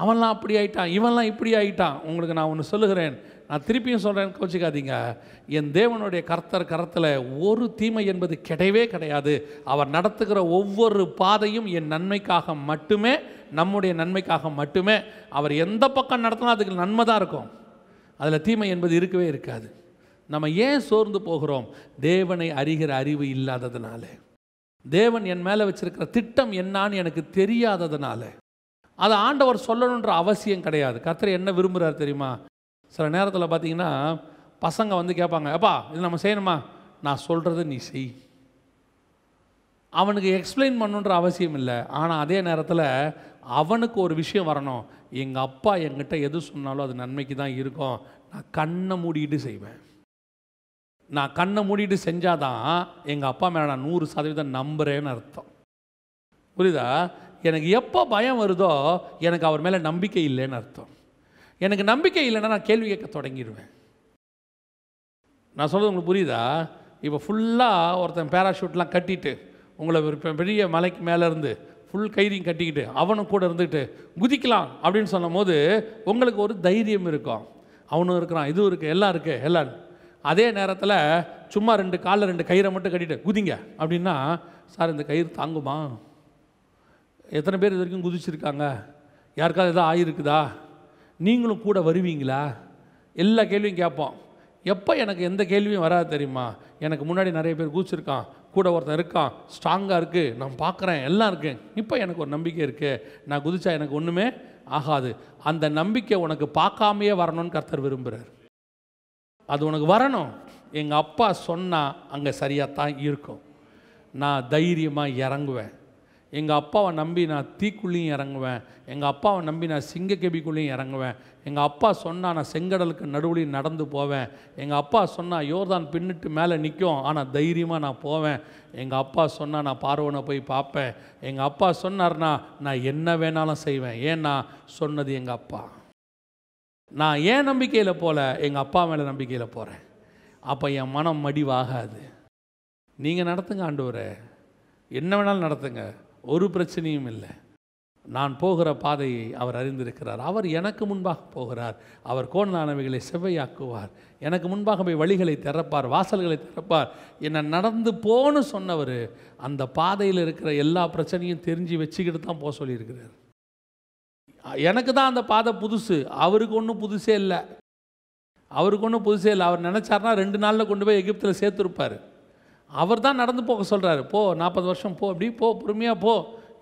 S1: அவன்லாம் அப்படி ஆயிட்டான் இவன்லாம் இப்படி ஆயிட்டான் உங்களுக்கு நான் ஒன்று சொல்லுகிறேன் நான் திருப்பியும் சொல்கிறேன் கோச்சிக்காதீங்க என் தேவனுடைய கர்த்தர் கரத்தில் ஒரு தீமை என்பது கிடையவே கிடையாது அவர் நடத்துகிற ஒவ்வொரு பாதையும் என் நன்மைக்காக மட்டுமே நம்முடைய நன்மைக்காக மட்டுமே அவர் எந்த பக்கம் நடத்தினா அதுக்கு நன்மை தான் இருக்கும் அதில் தீமை என்பது இருக்கவே இருக்காது நம்ம ஏன் சோர்ந்து போகிறோம் தேவனை அறிகிற அறிவு இல்லாததுனால தேவன் என் மேலே வச்சுருக்கிற திட்டம் என்னான்னு எனக்கு தெரியாததுனால அதை ஆண்டவர் சொல்லணுன்ற அவசியம் கிடையாது கத்திரி என்ன விரும்புகிறார் தெரியுமா சில நேரத்தில் பார்த்தீங்கன்னா பசங்க வந்து கேட்பாங்க எப்பா இது நம்ம செய்யணுமா நான் சொல்கிறத நீ செய் அவனுக்கு எக்ஸ்பிளைன் பண்ணுன்ற அவசியம் இல்லை ஆனால் அதே நேரத்தில் அவனுக்கு ஒரு விஷயம் வரணும் எங்கள் அப்பா என்கிட்ட எது சொன்னாலும் அது நன்மைக்கு தான் இருக்கும் நான் கண்ணை மூடிட்டு செய்வேன் நான் கண்ணை மூடிட்டு செஞ்சாதான் எங்கள் அப்பா மேலே நான் நூறு சதவீதம் நம்புகிறேன்னு அர்த்தம் புரியுதா எனக்கு எப்போ பயம் வருதோ எனக்கு அவர் மேலே நம்பிக்கை இல்லைன்னு அர்த்தம் எனக்கு நம்பிக்கை இல்லைன்னா நான் கேள்வி கேட்க தொடங்கிடுவேன் நான் சொல்கிறது உங்களுக்கு புரியுதா இப்போ ஃபுல்லாக ஒருத்தன் பேராஷூட்லாம் கட்டிட்டு உங்களை ஒரு பெரிய மலைக்கு மேலேருந்து ஃபுல் கயிறையும் கட்டிக்கிட்டு அவனும் கூட இருந்துக்கிட்டு குதிக்கலாம் அப்படின்னு சொல்லும் போது உங்களுக்கு ஒரு தைரியம் இருக்கும் அவனும் இருக்கிறான் இதுவும் இருக்குது எல்லாம் இருக்குது எல்லாம் அதே நேரத்தில் சும்மா ரெண்டு காலில் ரெண்டு கயிறை மட்டும் கட்டிட்டு குதிங்க அப்படின்னா சார் இந்த கயிறு தாங்குமா எத்தனை பேர் இது வரைக்கும் குதிச்சிருக்காங்க யாருக்காவது எதாவது ஆயிருக்குதா நீங்களும் கூட வருவீங்களா எல்லா கேள்வியும் கேட்போம் எப்போ எனக்கு எந்த கேள்வியும் வராது தெரியுமா எனக்கு முன்னாடி நிறைய பேர் குதிச்சிருக்கான் கூட ஒருத்தன் இருக்கான் ஸ்ட்ராங்காக இருக்குது நான் பார்க்குறேன் எல்லாம் இருக்கேன் இப்போ எனக்கு ஒரு நம்பிக்கை இருக்குது நான் குதிச்சா எனக்கு ஒன்றுமே ஆகாது அந்த நம்பிக்கை உனக்கு பார்க்காமையே வரணும்னு கர்த்தர் விரும்புகிறார் அது உனக்கு வரணும் எங்கள் அப்பா சொன்னால் அங்கே சரியாக தான் இருக்கும் நான் தைரியமாக இறங்குவேன் எங்கள் அப்பாவை நம்பி நான் தீக்குள்ளேயும் இறங்குவேன் எங்கள் அப்பாவை நம்பி நான் சிங்கக்கெபிக்குள்ளேயும் இறங்குவேன் எங்கள் அப்பா சொன்னால் நான் செங்கடலுக்கு நடுவுலையும் நடந்து போவேன் எங்கள் அப்பா சொன்னால் யோர்தான் பின்னுட்டு மேலே நிற்கும் ஆனால் தைரியமாக நான் போவேன் எங்கள் அப்பா சொன்னால் நான் பார்வனை போய் பார்ப்பேன் எங்கள் அப்பா சொன்னார்னா நான் என்ன வேணாலும் செய்வேன் ஏன்னா சொன்னது எங்கள் அப்பா நான் ஏன் நம்பிக்கையில் போகல எங்கள் அப்பா மேலே நம்பிக்கையில் போகிறேன் அப்போ என் மனம் மடிவாகாது நீங்கள் நடத்துங்க ஆண்டு என்ன வேணாலும் நடத்துங்க ஒரு பிரச்சனையும் இல்லை நான் போகிற பாதையை அவர் அறிந்திருக்கிறார் அவர் எனக்கு முன்பாக போகிறார் அவர் கோணானவைகளை செவ்வையாக்குவார் எனக்கு முன்பாக போய் வழிகளை திறப்பார் வாசல்களை திறப்பார் என்னை நடந்து போன்னு சொன்னவர் அந்த பாதையில் இருக்கிற எல்லா பிரச்சனையும் தெரிஞ்சு வச்சுக்கிட்டு தான் போக சொல்லியிருக்கிறார் எனக்கு தான் அந்த பாதை புதுசு அவருக்கு ஒன்றும் புதுசே இல்லை அவருக்கு ஒன்றும் புதுசே இல்லை அவர் நினச்சார்னா ரெண்டு நாளில் கொண்டு போய் எகிப்தில் சேர்த்துருப்பார் அவர் தான் நடந்து போக சொல்கிறாரு போ நாற்பது வருஷம் போ அப்படி போ பொறுமையாக போ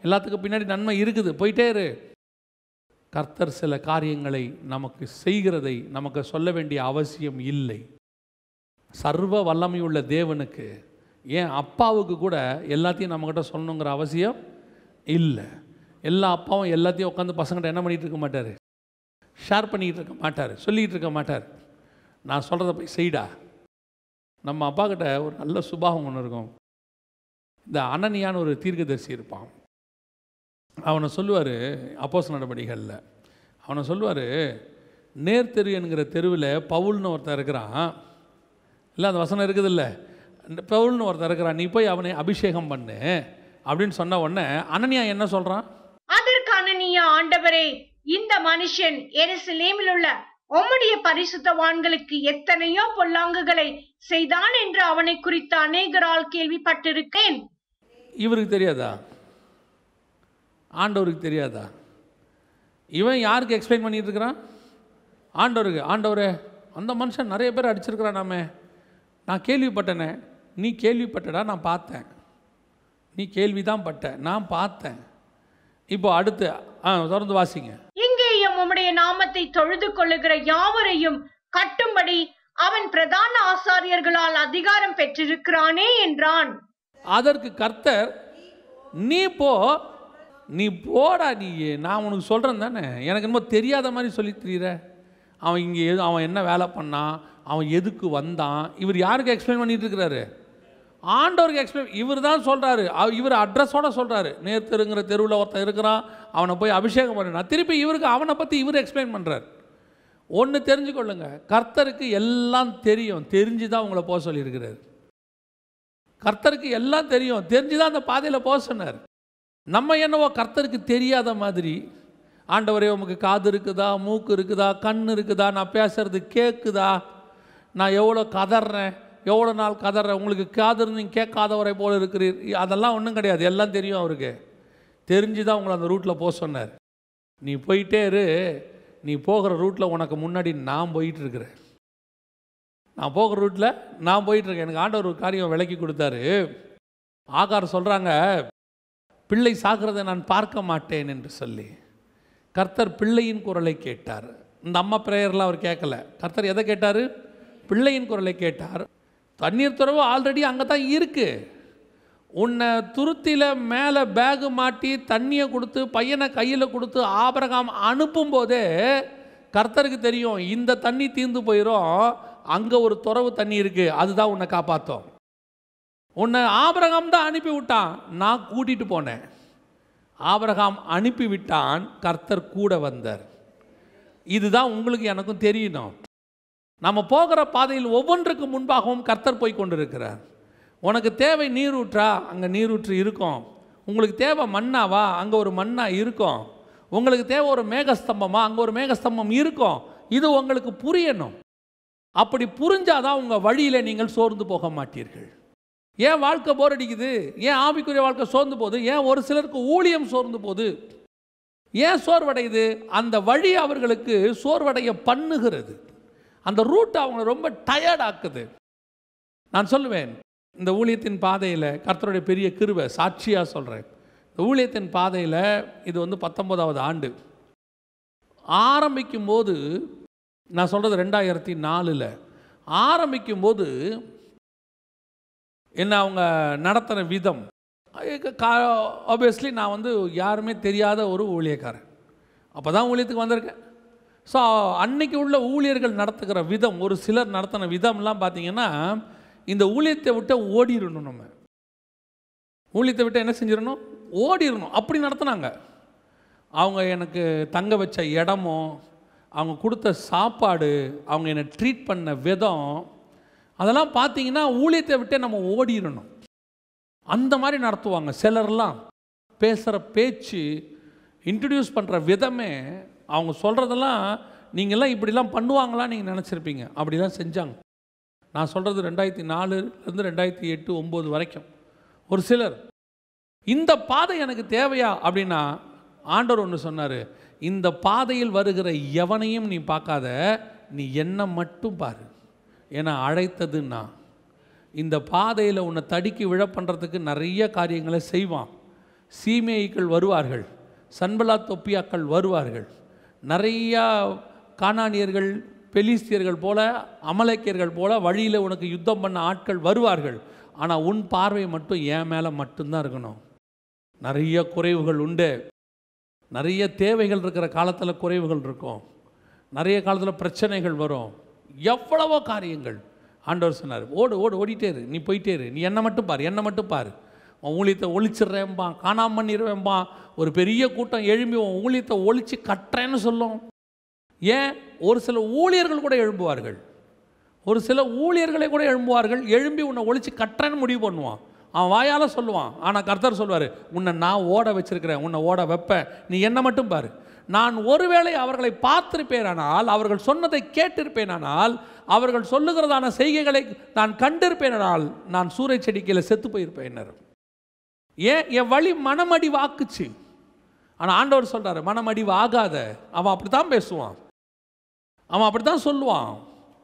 S1: எல்லாத்துக்கும் பின்னாடி நன்மை இருக்குது போயிட்டே இரு கர்த்தர் சில காரியங்களை நமக்கு செய்கிறதை நமக்கு சொல்ல வேண்டிய அவசியம் இல்லை சர்வ வல்லமையுள்ள தேவனுக்கு ஏன் அப்பாவுக்கு கூட எல்லாத்தையும் நம்மக்கிட்ட சொல்லணுங்கிற அவசியம் இல்லை எல்லா அப்பாவும் எல்லாத்தையும் உட்காந்து பசங்கள்கிட்ட என்ன பண்ணிகிட்டு இருக்க மாட்டார் ஷேர் பண்ணிக்கிட்டு இருக்க மாட்டார் சொல்லிக்கிட்டு இருக்க மாட்டார் நான் சொல்கிறத போய் செய்டா நம்ம அப்பா கிட்ட ஒரு நல்ல சுபாவம் ஒன்று இருக்கும் இந்த அனனியான்னு ஒரு தீர்க்கதரிசி இருப்பான் அவனை சொல்லுவார் அப்போஸ் நடவடிக்கைகளில் அவனை சொல்லுவார் நேர்த்தெரு என்கிற தெருவில் பவுல்னு ஒருத்தர் இருக்கிறான் இல்லை அந்த வசனம் இருக்குது இல்லை பவுல்னு ஒருத்தர் இருக்கிறான் நீ போய் அவனை அபிஷேகம் பண்ணு அப்படின்னு சொன்ன உடனே அனனியா என்ன சொல்கிறான் அதற்கு அனனியா ஆண்டவரே இந்த மனுஷன் எருசலேமில் உள்ள உம்முடைய பரிசுத்தவான்களுக்கு எத்தனையோ பொல்லாங்குகளை செய்தான் என்று அவனை குறித்த அநேகரால் கேள்விப்பட்டிருக்கேன் இவருக்கு தெரியாதா ஆண்டவருக்கு தெரியாதா இவன் யாருக்கு எக்ஸ்பிளைன் பண்ணிட்டு இருக்கிறான் ஆண்டவருக்கு ஆண்டவரே அந்த மனுஷன் நிறைய பேர் அடிச்சிருக்கிறான் நாமே நான் கேள்விப்பட்டனே நீ கேள்விப்பட்டடா நான் பார்த்தேன் நீ கேள்வி தான் பட்ட நான் பார்த்தேன் இப்போ அடுத்து ஆ தொடர்ந்து வாசிங்க இங்கேயும் உம்முடைய நாமத்தை தொழுது கொள்ளுகிற யாவரையும் கட்டும்படி அவன் பிரதான ஆசாரியர்களால் அதிகாரம் பெற்றிருக்கிறானே என்றான் அதற்கு கர்த்தர் நீ போ நீ போடா நீ நான் உனக்கு சொல்கிறேன் தானே எனக்கு என்னமோ தெரியாத மாதிரி சொல்லி தெரியற அவன் இங்கே எது அவன் என்ன வேலை பண்ணான் அவன் எதுக்கு வந்தான் இவர் யாருக்கு எக்ஸ்பிளைன் பண்ணிகிட்டு இருக்கிறாரு ஆண்டவருக்கு எக்ஸ்பிளைன் இவர் தான் சொல்கிறாரு இவர் அட்ரஸோடு சொல்கிறாரு நேர்த்தருங்கிற தெருவில் ஒருத்தன் இருக்கிறான் அவனை போய் அபிஷேகம் பண்ணுறான் திருப்பி இவருக்கு அவனை பற்றி இவர் எக்ஸ்பிளைன் பண்ணுறாரு ஒன்று தெரிஞ்சுக்கொள்ளுங்க கர்த்தருக்கு எல்லாம் தெரியும் தெரிஞ்சு தான் உங்களை போக சொல்லியிருக்கிறார் கர்த்தருக்கு எல்லாம் தெரியும் தெரிஞ்சு தான் அந்த பாதையில் போக சொன்னார் நம்ம என்னவோ கர்த்தருக்கு தெரியாத மாதிரி ஆண்டவரே உமக்கு காது இருக்குதா மூக்கு இருக்குதா கண் இருக்குதா நான் பேசுகிறது கேட்குதா நான் எவ்வளோ கதறேன் எவ்வளோ நாள் கதறேன் உங்களுக்கு காது நீங்கள் கேட்காதவரை போல் இருக்கிறீர் அதெல்லாம் ஒன்றும் கிடையாது எல்லாம் தெரியும் அவருக்கு தெரிஞ்சு தான் உங்களை அந்த ரூட்டில் போக சொன்னார் நீ போயிட்டே இரு நீ போகிற ரூட்டில் உனக்கு முன்னாடி நான் போயிட்டுருக்குறேன் நான் போகிற ரூட்டில் நான் போயிட்டுருக்கேன் எனக்கு ஆண்டவர் ஒரு காரியம் விலக்கி கொடுத்தாரு ஆகார் சொல்கிறாங்க பிள்ளை சாகிறதை நான் பார்க்க மாட்டேன் என்று சொல்லி கர்த்தர் பிள்ளையின் குரலை கேட்டார் இந்த அம்மா பிரேயர்லாம் அவர் கேட்கல கர்த்தர் எதை கேட்டார் பிள்ளையின் குரலை கேட்டார் தண்ணீர் துறவு ஆல்ரெடி அங்கே தான் இருக்குது உன்னை துருத்தியில் மேலே பேகு மாட்டி தண்ணியை கொடுத்து பையனை கையில் கொடுத்து அனுப்பும் போதே கர்த்தருக்கு தெரியும் இந்த தண்ணி தீர்ந்து போயிடும் அங்கே ஒரு துறவு தண்ணி இருக்குது அதுதான் உன்னை காப்பாற்றும் உன்னை ஆபரகம் தான் அனுப்பி விட்டான் நான் கூட்டிகிட்டு போனேன் ஆபரகம் அனுப்பி விட்டான் கர்த்தர் கூட வந்தார் இதுதான் உங்களுக்கு எனக்கும் தெரியணும் நம்ம போகிற பாதையில் ஒவ்வொன்றுக்கு முன்பாகவும் கர்த்தர் போய் கொண்டிருக்கிறார் உனக்கு தேவை நீரூற்றா அங்கே நீரூற்று இருக்கும் உங்களுக்கு தேவை மண்ணாவா அங்கே ஒரு மண்ணா இருக்கும் உங்களுக்கு தேவை ஒரு மேகஸ்தம்பமா அங்கே ஒரு மேகஸ்தம்பம் இருக்கும் இது உங்களுக்கு புரியணும் அப்படி புரிஞ்சாதான் உங்கள் வழியில் நீங்கள் சோர்ந்து போக மாட்டீர்கள் ஏன் வாழ்க்கை போர் அடிக்குது ஏன் ஆவிக்குரிய வாழ்க்கை சோர்ந்து போகுது ஏன் ஒரு சிலருக்கு ஊழியம் சோர்ந்து போகுது ஏன் சோர்வடையுது அந்த வழி அவர்களுக்கு சோர்வடைய பண்ணுகிறது அந்த ரூட் அவங்களை ரொம்ப டயர்டாக்குது நான் சொல்லுவேன் இந்த ஊழியத்தின் பாதையில் கர்த்தருடைய பெரிய கிருவை சாட்சியாக சொல்கிறேன் இந்த ஊழியத்தின் பாதையில் இது வந்து பத்தொம்போதாவது ஆண்டு ஆரம்பிக்கும் போது நான் சொல்கிறது ரெண்டாயிரத்தி நாலில் ஆரம்பிக்கும் போது என்ன அவங்க நடத்துகிற விதம் ஆப்வியஸ்லி நான் வந்து யாருமே தெரியாத ஒரு ஊழியக்காரன் அப்போ தான் ஊழியத்துக்கு வந்திருக்கேன் ஸோ அன்னைக்கு உள்ள ஊழியர்கள் நடத்துகிற விதம் ஒரு சிலர் நடத்தின விதம்லாம் பார்த்திங்கன்னா இந்த ஊழியத்தை விட்டு ஓடிடணும் நம்ம ஊழியத்தை விட்டு என்ன செஞ்சிடணும் ஓடிடணும் அப்படி நடத்துனாங்க அவங்க எனக்கு தங்க வச்ச இடமும் அவங்க கொடுத்த சாப்பாடு அவங்க என்னை ட்ரீட் பண்ண விதம் அதெல்லாம் பார்த்தீங்கன்னா ஊழியத்தை விட்டே நம்ம ஓடிடணும் அந்த மாதிரி நடத்துவாங்க சிலர்லாம் பேசுகிற பேச்சு இன்ட்ரடியூஸ் பண்ணுற விதமே அவங்க சொல்கிறதெல்லாம் நீங்கள்லாம் இப்படிலாம் பண்ணுவாங்களா நீங்கள் நினச்சிருப்பீங்க அப்படிலாம் செஞ்சாங்க நான் சொல்கிறது ரெண்டாயிரத்தி நாலுலேருந்து ரெண்டாயிரத்தி எட்டு ஒம்பது வரைக்கும் ஒரு சிலர் இந்த பாதை எனக்கு தேவையா அப்படின்னா ஆண்டவர் ஒன்று சொன்னார் இந்த பாதையில் வருகிற எவனையும் நீ பார்க்காத நீ என்னை மட்டும் பாரு ஏன்னா அழைத்ததுன்னா இந்த பாதையில் உன்னை தடுக்கி விழ பண்ணுறதுக்கு நிறைய காரியங்களை செய்வான் சீமேய்கள் வருவார்கள் சன்பலா தொப்பியாக்கள் வருவார்கள் நிறையா காணானியர்கள் பெலிஸ்தியர்கள் போல அமலக்கியர்கள் போல வழியில் உனக்கு யுத்தம் பண்ண ஆட்கள் வருவார்கள் ஆனால் உன் பார்வை மட்டும் என் மேலே மட்டும்தான் இருக்கணும் நிறைய குறைவுகள் உண்டு நிறைய தேவைகள் இருக்கிற காலத்தில் குறைவுகள் இருக்கும் நிறைய காலத்தில் பிரச்சனைகள் வரும் எவ்வளவோ காரியங்கள் ஆண்டவர் சொன்னார் ஓடு ஓடு ஓடிட்டே இரு நீ போயிட்டே இரு நீ என்னை மட்டும் பாரு என்னை மட்டும் பாரு உன் ஊழியத்தை ஒழிச்சிடுறேன்பான் காணாமல் பண்ணிடுவேன்பா ஒரு பெரிய கூட்டம் எழும்பி உன் ஊழியத்தை ஒழிச்சு கட்டுறேன்னு சொல்லும் ஏன் ஒரு சில ஊழியர்கள் கூட எழும்புவார்கள் ஒரு சில ஊழியர்களை கூட எழும்புவார்கள் எழும்பி உன்னை ஒழிச்சு கட்டுறன்னு முடிவு பண்ணுவான் அவன் வாயால் சொல்லுவான் ஆனால் கர்த்தர் சொல்வார் உன்னை நான் ஓட வச்சிருக்கிறேன் உன்னை ஓட வைப்பேன் நீ என்ன மட்டும் பாரு நான் ஒருவேளை அவர்களை பார்த்துருப்பேனானால் அவர்கள் சொன்னதை கேட்டிருப்பேனானால் அவர்கள் சொல்லுகிறதான செய்கைகளை நான் கண்டிருப்பேனால் நான் சூறை செடிக்கையில் செத்து போயிருப்பேன்னர் ஏன் என் வழி மனமடிவாக்குச்சு ஆனால் ஆண்டவர் சொல்கிறார் மனமடிவு ஆகாத அவன் அப்படி தான் பேசுவான் அவன் அப்படி தான் சொல்லுவான்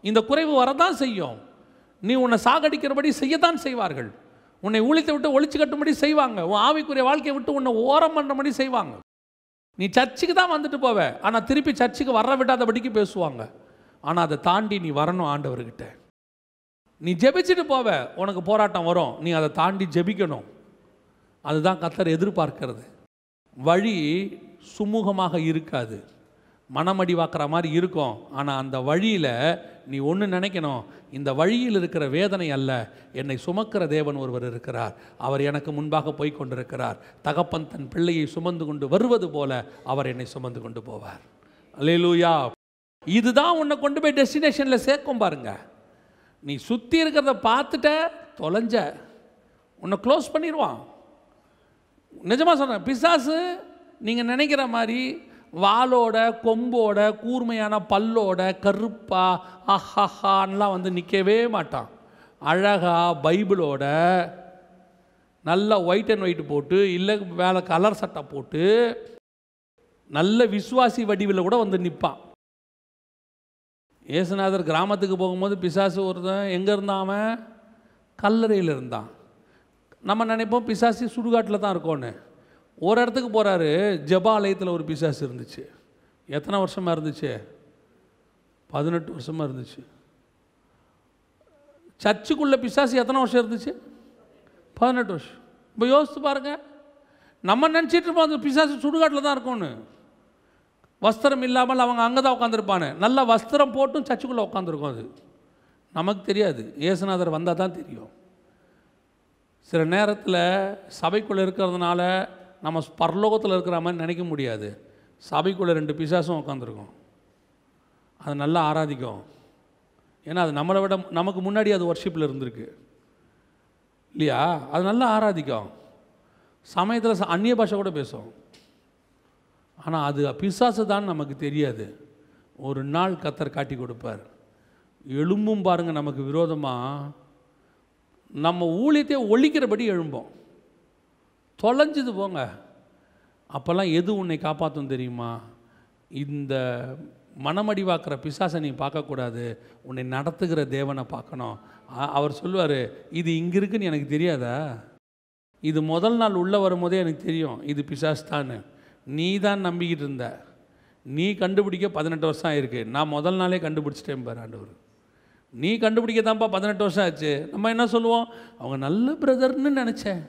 S1: இந்த குறைவு வரதான் செய்யும் நீ உன்னை சாகடிக்கிறபடி செய்யத்தான் செய்வார்கள் உன்னை ஊழித்தை விட்டு ஒழிச்சு கட்டும்படி செய்வாங்க உன் ஆவிக்குரிய வாழ்க்கையை விட்டு உன்னை ஓரம் பண்ணுறபடி செய்வாங்க நீ சர்ச்சுக்கு தான் வந்துட்டு போவ ஆனால் திருப்பி சர்ச்சுக்கு வர விடாதபடிக்கு பேசுவாங்க ஆனால் அதை தாண்டி நீ வரணும் ஆண்டவர்கிட்ட நீ ஜெபிச்சுட்டு போவ உனக்கு போராட்டம் வரும் நீ அதை தாண்டி ஜெபிக்கணும் அதுதான் கத்தர் எதிர்பார்க்கிறது வழி சுமூகமாக இருக்காது மனமடிவாக்குற மாதிரி இருக்கும் ஆனால் அந்த வழியில் நீ ஒன்று நினைக்கணும் இந்த வழியில் இருக்கிற வேதனை அல்ல என்னை சுமக்கிற தேவன் ஒருவர் இருக்கிறார் அவர் எனக்கு முன்பாக போய்க் கொண்டிருக்கிறார் தகப்பன் தன் பிள்ளையை சுமந்து கொண்டு வருவது போல அவர் என்னை சுமந்து கொண்டு போவார் அலேலூயா இதுதான் உன்னை கொண்டு போய் டெஸ்டினேஷனில் சேர்க்கும் பாருங்க நீ சுற்றி இருக்கிறத பார்த்துட்ட தொலைஞ்ச உன்னை க்ளோஸ் பண்ணிடுவான் நிஜமாக சொல்கிறேன் பிசாசு நீங்கள் நினைக்கிற மாதிரி வாலோட கொம்போட கூர்மையான பல்லோட கருப்பா அஹஹான்லாம் வந்து நிற்கவே மாட்டான் அழகாக பைபிளோட நல்ல ஒயிட் அண்ட் ஒயிட் போட்டு இல்லை வேலை கலர் சட்டை போட்டு நல்ல விசுவாசி வடிவில் கூட வந்து நிற்பான் ஏசுநாதர் கிராமத்துக்கு போகும்போது பிசாசு ஒருத்தன் எங்கே இருந்தான் அவன் கல்லறையில் இருந்தான் நம்ம நினைப்போம் பிசாசி சுடுகாட்டில் தான் இருக்கோன்னு ஒரு இடத்துக்கு போகிறாரு ஜபாலயத்தில் ஒரு பிசாசு இருந்துச்சு எத்தனை வருஷமாக இருந்துச்சு பதினெட்டு வருஷமாக இருந்துச்சு சர்ச்சுக்குள்ளே பிசாசு எத்தனை வருஷம் இருந்துச்சு பதினெட்டு வருஷம் இப்போ யோசித்து பாருங்கள் நம்ம நினச்சிட்டு இருப்போம் அந்த பிசாசு சுடுகாட்டில் தான் இருக்கும்னு வஸ்திரம் இல்லாமல் அவங்க அங்கே தான் உட்காந்துருப்பானு நல்லா வஸ்திரம் போட்டும் சர்ச்சுக்குள்ளே உட்காந்துருக்கும் அது நமக்கு தெரியாது ஏசுநாதர் வந்தால் தான் தெரியும் சில நேரத்தில் சபைக்குள்ளே இருக்கிறதுனால நம்ம பரலோகத்தில் இருக்கிற மாதிரி நினைக்க முடியாது சபைக்குள்ளே ரெண்டு பிசாசும் உட்காந்துருக்கும் அது நல்லா ஆராதிக்கும் ஏன்னா அது நம்மளை விட நமக்கு முன்னாடி அது ஒர்ஷிப்பில் இருந்திருக்கு இல்லையா அது நல்லா ஆராதிக்கும் சமயத்தில் அந்நிய பாஷை கூட பேசும் ஆனால் அது பிசாசு தான் நமக்கு தெரியாது ஒரு நாள் கத்தர் காட்டி கொடுப்பார் எழும்பும் பாருங்கள் நமக்கு விரோதமாக நம்ம ஊழியத்தை ஒழிக்கிறபடி எழும்போம் தொலைஞ்சது போங்க அப்போல்லாம் எது உன்னை காப்பாற்றும் தெரியுமா இந்த மனமடிவாக்குற பிசாசை நீ பார்க்கக்கூடாது உன்னை நடத்துகிற தேவனை பார்க்கணும் அவர் சொல்லுவார் இது இங்கே இருக்குன்னு எனக்கு தெரியாதா இது முதல் நாள் உள்ளே வரும்போதே எனக்கு தெரியும் இது பிசாஸ் தான் நீ தான் நம்பிக்கிட்டு இருந்த நீ கண்டுபிடிக்க பதினெட்டு வருஷம் ஆயிருக்கு நான் முதல் நாளே கண்டுபிடிச்சிட்டேன் பாரு ஆண்டவர் நீ கண்டுபிடிக்க தான்ப்பா பதினெட்டு வருஷம் ஆச்சு நம்ம என்ன சொல்லுவோம் அவங்க நல்ல பிரதர்னு நினச்சேன்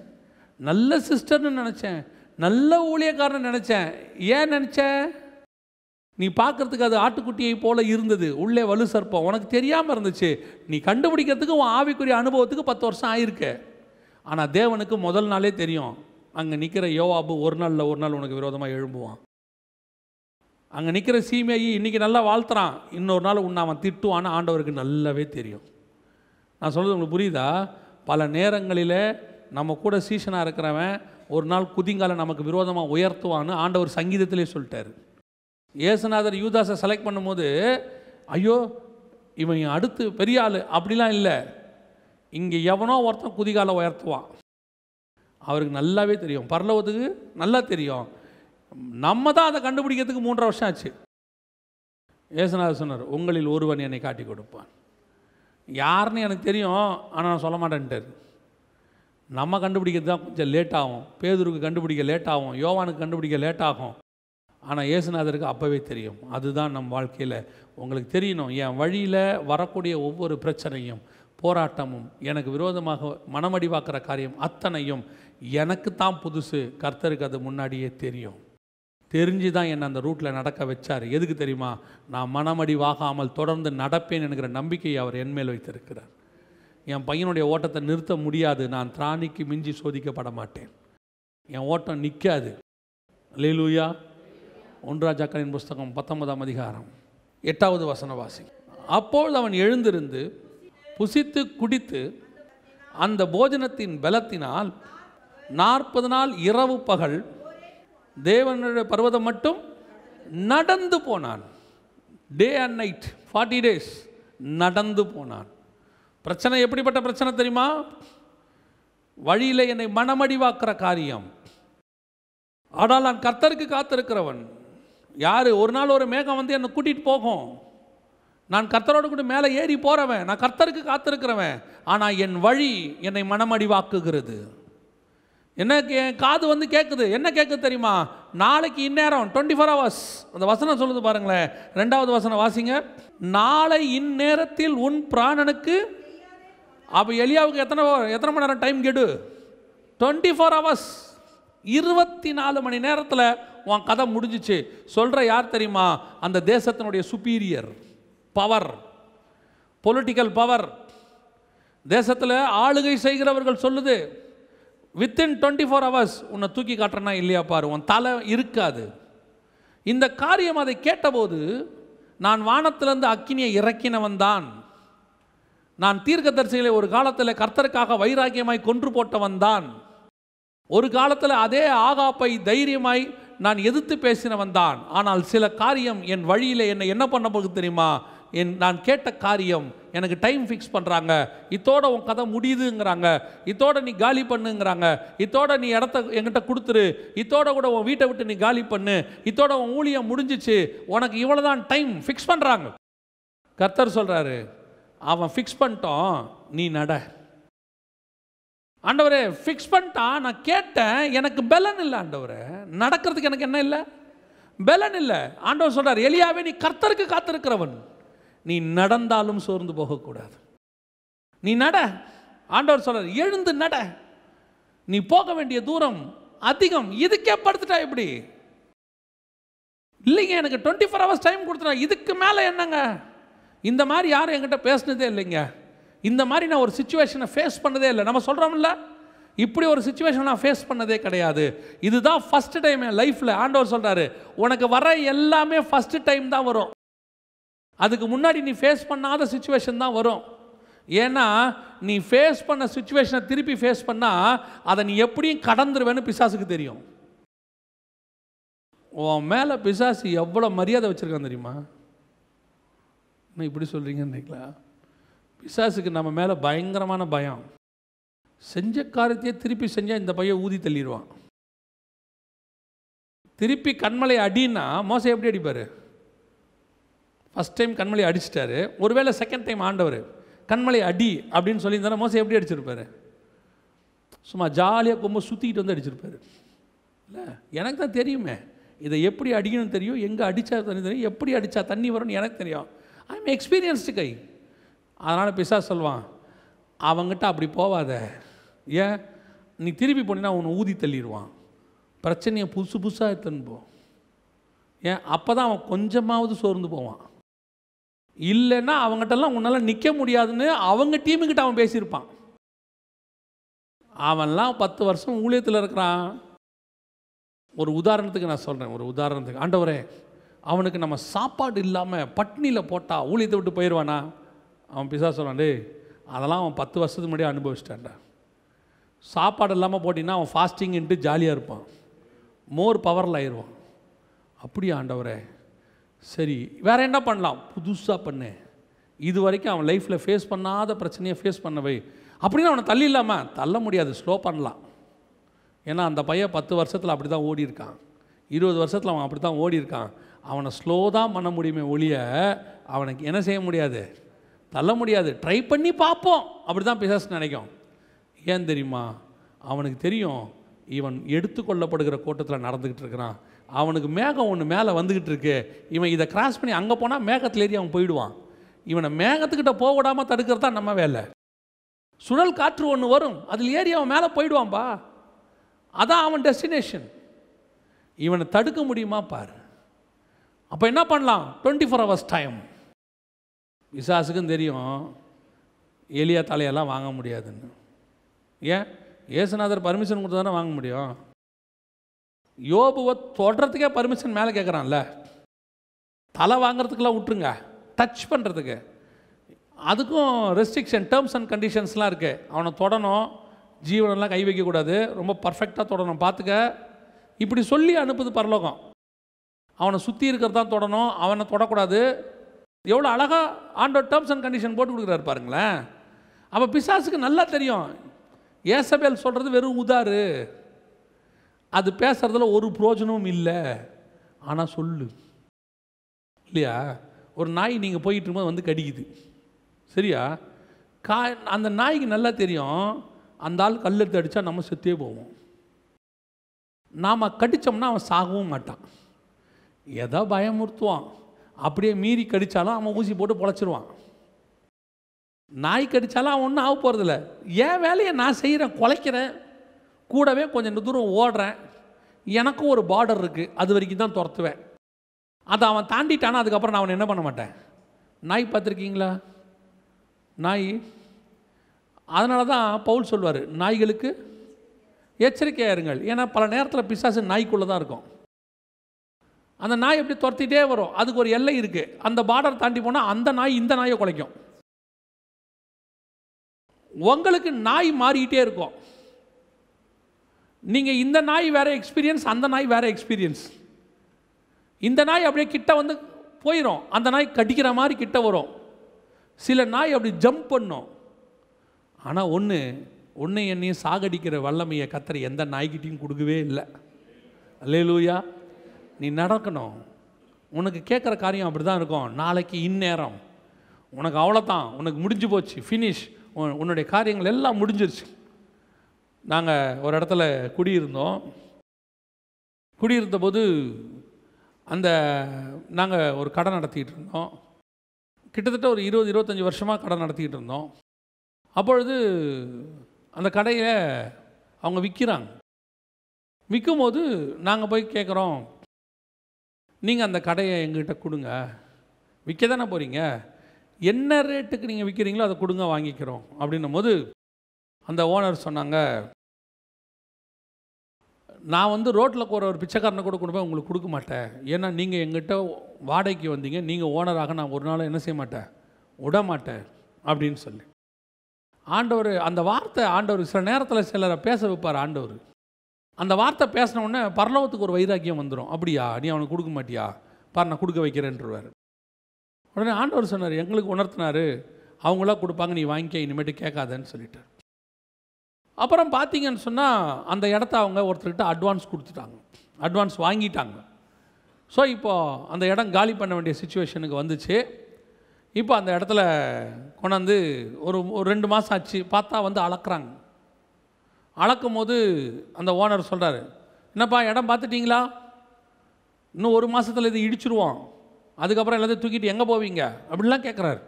S1: நல்ல சிஸ்டர்னு நினச்சேன் நல்ல ஊழியக்காரன் நினச்சேன் ஏன் நினச்சேன் நீ பார்க்குறதுக்கு அது ஆட்டுக்குட்டியை போல இருந்தது உள்ளே வலு சர்ப்பம் உனக்கு தெரியாமல் இருந்துச்சு நீ கண்டுபிடிக்கிறதுக்கு உன் ஆவிக்குரிய அனுபவத்துக்கு பத்து வருஷம் ஆயிருக்க ஆனால் தேவனுக்கு முதல் நாளே தெரியும் அங்கே நிற்கிற யோவாபு ஒரு நாளில் ஒரு நாள் உனக்கு விரோதமாக எழும்புவான் அங்கே நிற்கிற சீமையை இன்றைக்கி நல்லா வாழ்த்துறான் இன்னொரு நாள் உன்னை அவன் திட்டுவான்னு ஆண்டவருக்கு நல்லாவே தெரியும் நான் சொல்கிறது உங்களுக்கு புரியுதா பல நேரங்களில் நம்ம கூட சீசனாக இருக்கிறவன் ஒரு நாள் குதிங்காலை நமக்கு விரோதமாக உயர்த்துவான்னு ஆண்டவர் சங்கீதத்திலே சொல்லிட்டார் ஏசுநாதர் யூதாஸை செலக்ட் பண்ணும்போது ஐயோ இவன் அடுத்து பெரிய ஆள் அப்படிலாம் இல்லை இங்கே எவனோ ஒருத்தன் குதிகாலை உயர்த்துவான் அவருக்கு நல்லாவே தெரியும் பரலவத்துக்கு நல்லா தெரியும் நம்ம தான் அதை கண்டுபிடிக்கிறதுக்கு மூன்றரை வருஷம் ஆச்சு ஏசுநாதர் சொன்னார் உங்களில் ஒருவன் என்னை காட்டி கொடுப்பான் யாருன்னு எனக்கு தெரியும் ஆனால் நான் சொல்ல மாட்டேன்ட்டார் நம்ம கண்டுபிடிக்கிறது தான் கொஞ்சம் லேட் ஆகும் பேதூருக்கு கண்டுபிடிக்க லேட் ஆகும் யோவானுக்கு கண்டுபிடிக்க லேட் ஆகும் ஆனால் இயேசுநாதருக்கு அப்போவே தெரியும் அதுதான் நம் வாழ்க்கையில் உங்களுக்கு தெரியணும் என் வழியில் வரக்கூடிய ஒவ்வொரு பிரச்சனையும் போராட்டமும் எனக்கு விரோதமாக மனமடிவாக்குற காரியம் அத்தனையும் எனக்கு தான் புதுசு கர்த்தருக்கு அது முன்னாடியே தெரியும் தெரிஞ்சு தான் என்னை அந்த ரூட்டில் நடக்க வச்சார் எதுக்கு தெரியுமா நான் மனமடிவாகாமல் தொடர்ந்து நடப்பேன் என்கிற நம்பிக்கையை அவர் என்மேல் வைத்திருக்கிறார் என் பையனுடைய ஓட்டத்தை நிறுத்த முடியாது நான் திராணிக்கு மிஞ்சி சோதிக்கப்பட மாட்டேன் என் ஓட்டம் நிற்காது லேலூயா ஒன்றா புஸ்தகம் பத்தொன்பதாம் அதிகாரம் எட்டாவது வசனவாசி அப்போது அவன் எழுந்திருந்து புசித்து குடித்து அந்த போஜனத்தின் பலத்தினால் நாற்பது நாள் இரவு பகல் தேவனுடைய பருவதம் மட்டும் நடந்து போனான் day and night forty days நடந்து போனான் பிரச்சனை எப்படிப்பட்ட பிரச்சனை தெரியுமா வழியில் என்னை மனமடிவாக்குற காரியம் ஆனால் நான் கர்த்தருக்கு காத்திருக்கிறவன் யார் ஒரு நாள் ஒரு மேகம் வந்து என்னை கூட்டிகிட்டு போகும் நான் கர்த்தரோடு கூட மேலே ஏறி போகிறவன் நான் கர்த்தருக்கு காத்திருக்கிறவன் ஆனால் என் வழி என்னை மனமடிவாக்குகிறது என்ன என் காது வந்து கேட்குது என்ன கேட்குது தெரியுமா நாளைக்கு இந்நேரம் டுவெண்ட்டி ஃபோர் ஹவர்ஸ் அந்த வசனம் சொல்லுது பாருங்களேன் ரெண்டாவது வசனம் வாசிங்க நாளை இந்நேரத்தில் உன் பிராணனுக்கு அப்போ எலியாவுக்கு எத்தனை எத்தனை மணி நேரம் டைம் கெடு டுவெண்ட்டி ஃபோர் ஹவர்ஸ் இருபத்தி நாலு மணி நேரத்தில் உன் கதை முடிஞ்சிச்சு சொல்கிற யார் தெரியுமா அந்த தேசத்தினுடைய சுப்பீரியர் பவர் பொலிட்டிக்கல் பவர் தேசத்தில் ஆளுகை செய்கிறவர்கள் சொல்லுது வித்தின் டுவெண்ட்டி ஃபோர் ஹவர்ஸ் உன்னை தூக்கி காட்டுறனா இல்லையா பாரு உன் தலை இருக்காது இந்த காரியம் அதை கேட்டபோது நான் வானத்திலேருந்து அக்கினியை இறக்கினவன் தான் நான் தீர்க்கதரிசிகளை ஒரு காலத்தில் கர்த்தருக்காக வைராக்கியமாய் கொன்று போட்டவன் தான் ஒரு காலத்தில் அதே ஆகாப்பை தைரியமாய் நான் எதிர்த்து பேசினவன் தான் ஆனால் சில காரியம் என் வழியில் என்னை என்ன பண்ண போகுது தெரியுமா என் நான் கேட்ட காரியம் எனக்கு டைம் ஃபிக்ஸ் பண்ணுறாங்க இத்தோட உன் கதை முடியுதுங்கிறாங்க இத்தோட நீ காலி பண்ணுங்கிறாங்க இத்தோட நீ இடத்த எங்கிட்ட கொடுத்துரு இத்தோட கூட உன் வீட்டை விட்டு நீ காலி பண்ணு இத்தோட உன் ஊழியம் முடிஞ்சிச்சு உனக்கு இவ்வளோதான் டைம் ஃபிக்ஸ் பண்ணுறாங்க கர்த்தர் சொல்கிறாரு அவன் ஃபிக்ஸ் பண்ணிட்டோம் நீ நட ஆண்டவரே ஃபிக்ஸ் பண்ணிட்டான் நான் கேட்டேன் எனக்கு பலன் இல்லை ஆண்டவரே நடக்கிறதுக்கு எனக்கு என்ன இல்லை பலன் இல்லை ஆண்டவர் சொல்கிறார் எளியாவே நீ கர்த்தருக்கு காத்திருக்கிறவன் நீ நடந்தாலும் சோர்ந்து போகக்கூடாது நீ நட ஆண்டவர் சொல்கிறார் எழுந்து நட நீ போக வேண்டிய தூரம் அதிகம் இதுக்கே படுத்துட்டா எப்படி இல்லைங்க எனக்கு டுவெண்ட்டி ஃபோர் ஹவர்ஸ் டைம் கொடுத்துட்டா இதுக்கு மேலே என்னங்க இந்த மாதிரி யாரும் என்கிட்ட பேசினதே இல்லைங்க இந்த மாதிரி நான் ஒரு சுச்சுவேஷனை ஃபேஸ் பண்ணதே இல்லை நம்ம சொல்கிறோம்ல இப்படி ஒரு சுச்சுவேஷன் நான் ஃபேஸ் பண்ணதே கிடையாது இதுதான் ஃபஸ்ட்டு டைம் என் லைஃப்பில் ஆண்டவர் சொல்கிறாரு உனக்கு வர எல்லாமே ஃபஸ்ட்டு டைம் தான் வரும் அதுக்கு முன்னாடி நீ ஃபேஸ் பண்ணாத சுச்சுவேஷன் தான் வரும் ஏன்னா நீ ஃபேஸ் பண்ண சுச்சுவேஷனை திருப்பி ஃபேஸ் பண்ணால் அதை நீ எப்படியும் கடந்துருவேன்னு பிசாசுக்கு தெரியும் உன் மேலே பிசாசு எவ்வளோ மரியாதை வச்சுருக்கான் தெரியுமா என்ன இப்படி சொல்கிறீங்கன்னு நினைக்கல பிசாசுக்கு நம்ம மேலே பயங்கரமான பயம் செஞ்ச காரியத்தையே திருப்பி செஞ்சால் இந்த பையன் ஊதி தள்ளிடுவான் திருப்பி கண்மலை அடின்னா மோசம் எப்படி அடிப்பார் ஃபஸ்ட் டைம் கண்மலை அடிச்சிட்டாரு ஒருவேளை செகண்ட் டைம் ஆண்டவர் கண்மலை அடி அப்படின்னு சொல்லியிருந்தாலும் மோசம் எப்படி அடிச்சிருப்பார் சும்மா ஜாலியாக கொம்ப சுற்றிக்கிட்டு வந்து அடிச்சிருப்பார் இல்லை எனக்கு தான் தெரியுமே இதை எப்படி அடிக்கணும்னு தெரியும் எங்கே அடித்தா தண்ணி தெரியும் எப்படி அடித்தா தண்ணி வரும்னு எனக்கு தெரியும் ஐம் எக்ஸ்பீரியன்ஸ்டு கை அதனால் பிசா சொல்லுவான் அவங்ககிட்ட அப்படி போவாத ஏன் நீ திருப்பி போனீங்கன்னா அவனை ஊதி தள்ளிடுவான் பிரச்சனையை புதுசு புதுசாக எடுத்துன்னு போ ஏன் அப்போ தான் அவன் கொஞ்சமாவது சோர்ந்து போவான் இல்லைன்னா அவங்ககிட்டலாம் உன்னால் நிற்க முடியாதுன்னு அவங்க டீமுக்கிட்ட அவன் பேசியிருப்பான் அவன்லாம் பத்து வருஷம் ஊழியத்தில் இருக்கிறான் ஒரு உதாரணத்துக்கு நான் சொல்கிறேன் ஒரு உதாரணத்துக்கு ஆண்டவரே அவனுக்கு நம்ம சாப்பாடு இல்லாமல் பட்னியில் போட்டால் ஊழியத்தை விட்டு போயிடுவானா அவன் பிசா சொல்கிறான் அதெல்லாம் அவன் பத்து வருஷத்துக்கு முன்னாடியே அனுபவிச்சிட்டான்டா சாப்பாடு இல்லாமல் போட்டிங்கன்னா அவன் ஃபாஸ்டிங்ன்ட்டு ஜாலியாக இருப்பான் மோர் பவரில் ஆயிடுவான் அப்படியா ஆண்டவரே சரி வேறு என்ன பண்ணலாம் புதுசாக பண்ணு இது வரைக்கும் அவன் லைஃப்பில் ஃபேஸ் பண்ணாத பிரச்சனையை ஃபேஸ் பண்ணவை அப்படின்னு அவனை தள்ளி இல்லாமல் தள்ள முடியாது ஸ்லோ பண்ணலாம் ஏன்னா அந்த பையன் பத்து வருஷத்தில் அப்படி தான் ஓடி இருக்கான் இருபது வருஷத்தில் அவன் அப்படி தான் ஓடி இருக்கான் அவனை ஸ்லோ தான் பண்ண முடியுமே ஒழிய அவனுக்கு என்ன செய்ய முடியாது தள்ள முடியாது ட்ரை பண்ணி பார்ப்போம் அப்படி தான் பிசாஸ் நினைக்கும் ஏன் தெரியுமா அவனுக்கு தெரியும் இவன் எடுத்துக்கொள்ளப்படுகிற கூட்டத்தில் நடந்துக்கிட்டு இருக்கிறான் அவனுக்கு மேகம் ஒன்று மேலே வந்துக்கிட்டு இருக்கு இவன் இதை கிராஸ் பண்ணி அங்கே போனால் மேகத்தில் ஏறி அவன் போயிடுவான் இவனை மேகத்துக்கிட்ட போக விடாமல் தடுக்கிறது தான் நம்ம வேலை சுழல் காற்று ஒன்று வரும் அதில் ஏறி அவன் மேலே போயிடுவான்பா அதான் அவன் டெஸ்டினேஷன் இவனை தடுக்க முடியுமா பாரு அப்போ என்ன பண்ணலாம் டுவெண்ட்டி ஃபோர் ஹவர்ஸ் டைம் விசாசுக்கும் தெரியும் எலியா தலையெல்லாம் வாங்க முடியாதுன்னு ஏன் ஏசுநாதர் பர்மிஷன் கொடுத்தா தானே வாங்க முடியும் யோபுவை தொடுறதுக்கே பர்மிஷன் மேலே கேட்குறான்ல தலை வாங்கிறதுக்கெல்லாம் விட்டுருங்க டச் பண்ணுறதுக்கு அதுக்கும் ரெஸ்ட்ரிக்ஷன் டேர்ம்ஸ் அண்ட் கண்டிஷன்ஸ்லாம் இருக்குது அவனை தொடணும் ஜீவனெல்லாம் கை வைக்கக்கூடாது ரொம்ப பர்ஃபெக்டாக தொடணும் பார்த்துக்க இப்படி சொல்லி அனுப்புது பரலோகம் அவனை சுற்றி இருக்கிறது தான் தொடணும் அவனை தொடக்கூடாது எவ்வளோ அழகாக ஆண்டோ டேர்ம்ஸ் அண்ட் கண்டிஷன் போட்டு கொடுக்குறாரு பாருங்களேன் அப்போ பிசாசுக்கு நல்லா தெரியும் ஏசபேல் சொல்கிறது வெறும் உதாரு அது பேசுகிறதுல ஒரு புரோஜனமும் இல்லை ஆனால் சொல்லு இல்லையா ஒரு நாய் நீங்கள் போயிட்டு இருக்கும்போது வந்து கடிக்குது சரியா கா அந்த நாய்க்கு நல்லா தெரியும் அந்த ஆள் கல் எடுத்து அடித்தா நம்ம செத்தே போவோம் நாம் கடித்தோம்னா அவன் சாகவும் மாட்டான் எதோ பயமுறுத்துவான் அப்படியே மீறி கடித்தாலும் அவன் ஊசி போட்டு பொழைச்சிருவான் நாய் கடித்தாலும் அவன் ஒன்றும் ஆக போகிறதில்ல என் வேலையை நான் செய்கிறேன் குலைக்கிறேன் கூடவே கொஞ்சம் தூரம் ஓடுறேன் எனக்கும் ஒரு பார்டர் இருக்குது அது வரைக்கும் தான் துரத்துவேன் அதை அவன் தாண்டிட்டானா அதுக்கப்புறம் நான் அவனை என்ன பண்ண மாட்டேன் நாய் பார்த்துருக்கீங்களா நாய் அதனால தான் பவுல் சொல்வார் நாய்களுக்கு எச்சரிக்கையாக இருங்கள் ஏன்னா பல நேரத்தில் பிசாசு நாய்க்குள்ளே தான் இருக்கும் அந்த நாய் எப்படி துரத்திட்டே வரும் அதுக்கு ஒரு எல்லை இருக்குது அந்த பார்டர் தாண்டி போனால் அந்த நாய் இந்த நாயை குலைக்கும் உங்களுக்கு நாய் மாறிக்கிட்டே இருக்கும் நீங்கள் இந்த நாய் வேறு எக்ஸ்பீரியன்ஸ் அந்த நாய் வேறு எக்ஸ்பீரியன்ஸ் இந்த நாய் அப்படியே கிட்ட வந்து போயிடும் அந்த நாய் கடிக்கிற மாதிரி கிட்ட வரும் சில நாய் அப்படி ஜம்ப் பண்ணும் ஆனால் ஒன்று ஒன்று என்னையும் சாகடிக்கிற வல்லமையை கத்திர எந்த நாய்கிட்டையும் கொடுக்கவே இல்லை அல்லே லூயா நீ நடக்கணும் உனக்கு கேட்குற காரியம் அப்படி தான் இருக்கும் நாளைக்கு இந்நேரம் உனக்கு அவ்வளோதான் உனக்கு முடிஞ்சு போச்சு ஃபினிஷ் உன்னுடைய காரியங்கள் எல்லாம் முடிஞ்சிருச்சு நாங்கள் ஒரு இடத்துல குடியிருந்தோம் குடியிருந்த போது அந்த நாங்கள் ஒரு கடை நடத்திக்கிட்டு இருந்தோம் கிட்டத்தட்ட ஒரு இருபது இருபத்தஞ்சி வருஷமாக கடை நடத்திக்கிட்டு இருந்தோம் அப்பொழுது அந்த கடையில் அவங்க விற்கிறாங்க விற்கும்போது நாங்கள் போய் கேட்குறோம் நீங்கள் அந்த கடையை எங்கிட்ட கொடுங்க விற்க தானே போகிறீங்க என்ன ரேட்டுக்கு நீங்கள் விற்கிறீங்களோ அதை கொடுங்க வாங்கிக்கிறோம் அப்படின்னும் போது அந்த ஓனர் சொன்னாங்க நான் வந்து ரோட்டில் போகிற ஒரு பிச்சைக்காரனை கூட கொண்டு போய் உங்களுக்கு கொடுக்க மாட்டேன் ஏன்னா நீங்கள் எங்கிட்ட வாடகைக்கு வந்தீங்க நீங்கள் ஓனராக நான் ஒரு நாள் என்ன செய்ய மாட்டேன் விட மாட்டேன் அப்படின்னு சொல்லி ஆண்டவர் அந்த வார்த்தை ஆண்டவர் சில நேரத்தில் சிலரை பேச வைப்பார் ஆண்டவர் அந்த வார்த்தை பேசின உடனே பரலோகத்துக்கு ஒரு வைராக்கியம் வந்துடும் அப்படியா நீ அவனுக்கு கொடுக்க மாட்டியா பார் நான் கொடுக்க வைக்கிறேன்றவார் உடனே ஆண்டவர் சொன்னார் எங்களுக்கு உணர்த்தினார் அவங்களா கொடுப்பாங்க நீ வாங்கிக்க இனிமேட்டு கேட்காதன்னு சொல்லிட்டார் அப்புறம் பார்த்தீங்கன்னு சொன்னால் அந்த இடத்த அவங்க ஒருத்தர்கிட்ட அட்வான்ஸ் கொடுத்துட்டாங்க அட்வான்ஸ் வாங்கிட்டாங்க ஸோ இப்போது அந்த இடம் காலி பண்ண வேண்டிய சுச்சுவேஷனுக்கு வந்துச்சு இப்போ அந்த இடத்துல கொண்டாந்து ஒரு ஒரு ரெண்டு மாதம் ஆச்சு பார்த்தா வந்து அளக்குறாங்க அளக்கும் போது அந்த ஓனர் சொல்கிறாரு என்னப்பா இடம் பார்த்துட்டிங்களா இன்னும் ஒரு மாதத்தில் இது இடிச்சிருவோம் அதுக்கப்புறம் எல்லாத்தையும் தூக்கிட்டு எங்கே போவீங்க அப்படின்லாம் கேட்குறாரு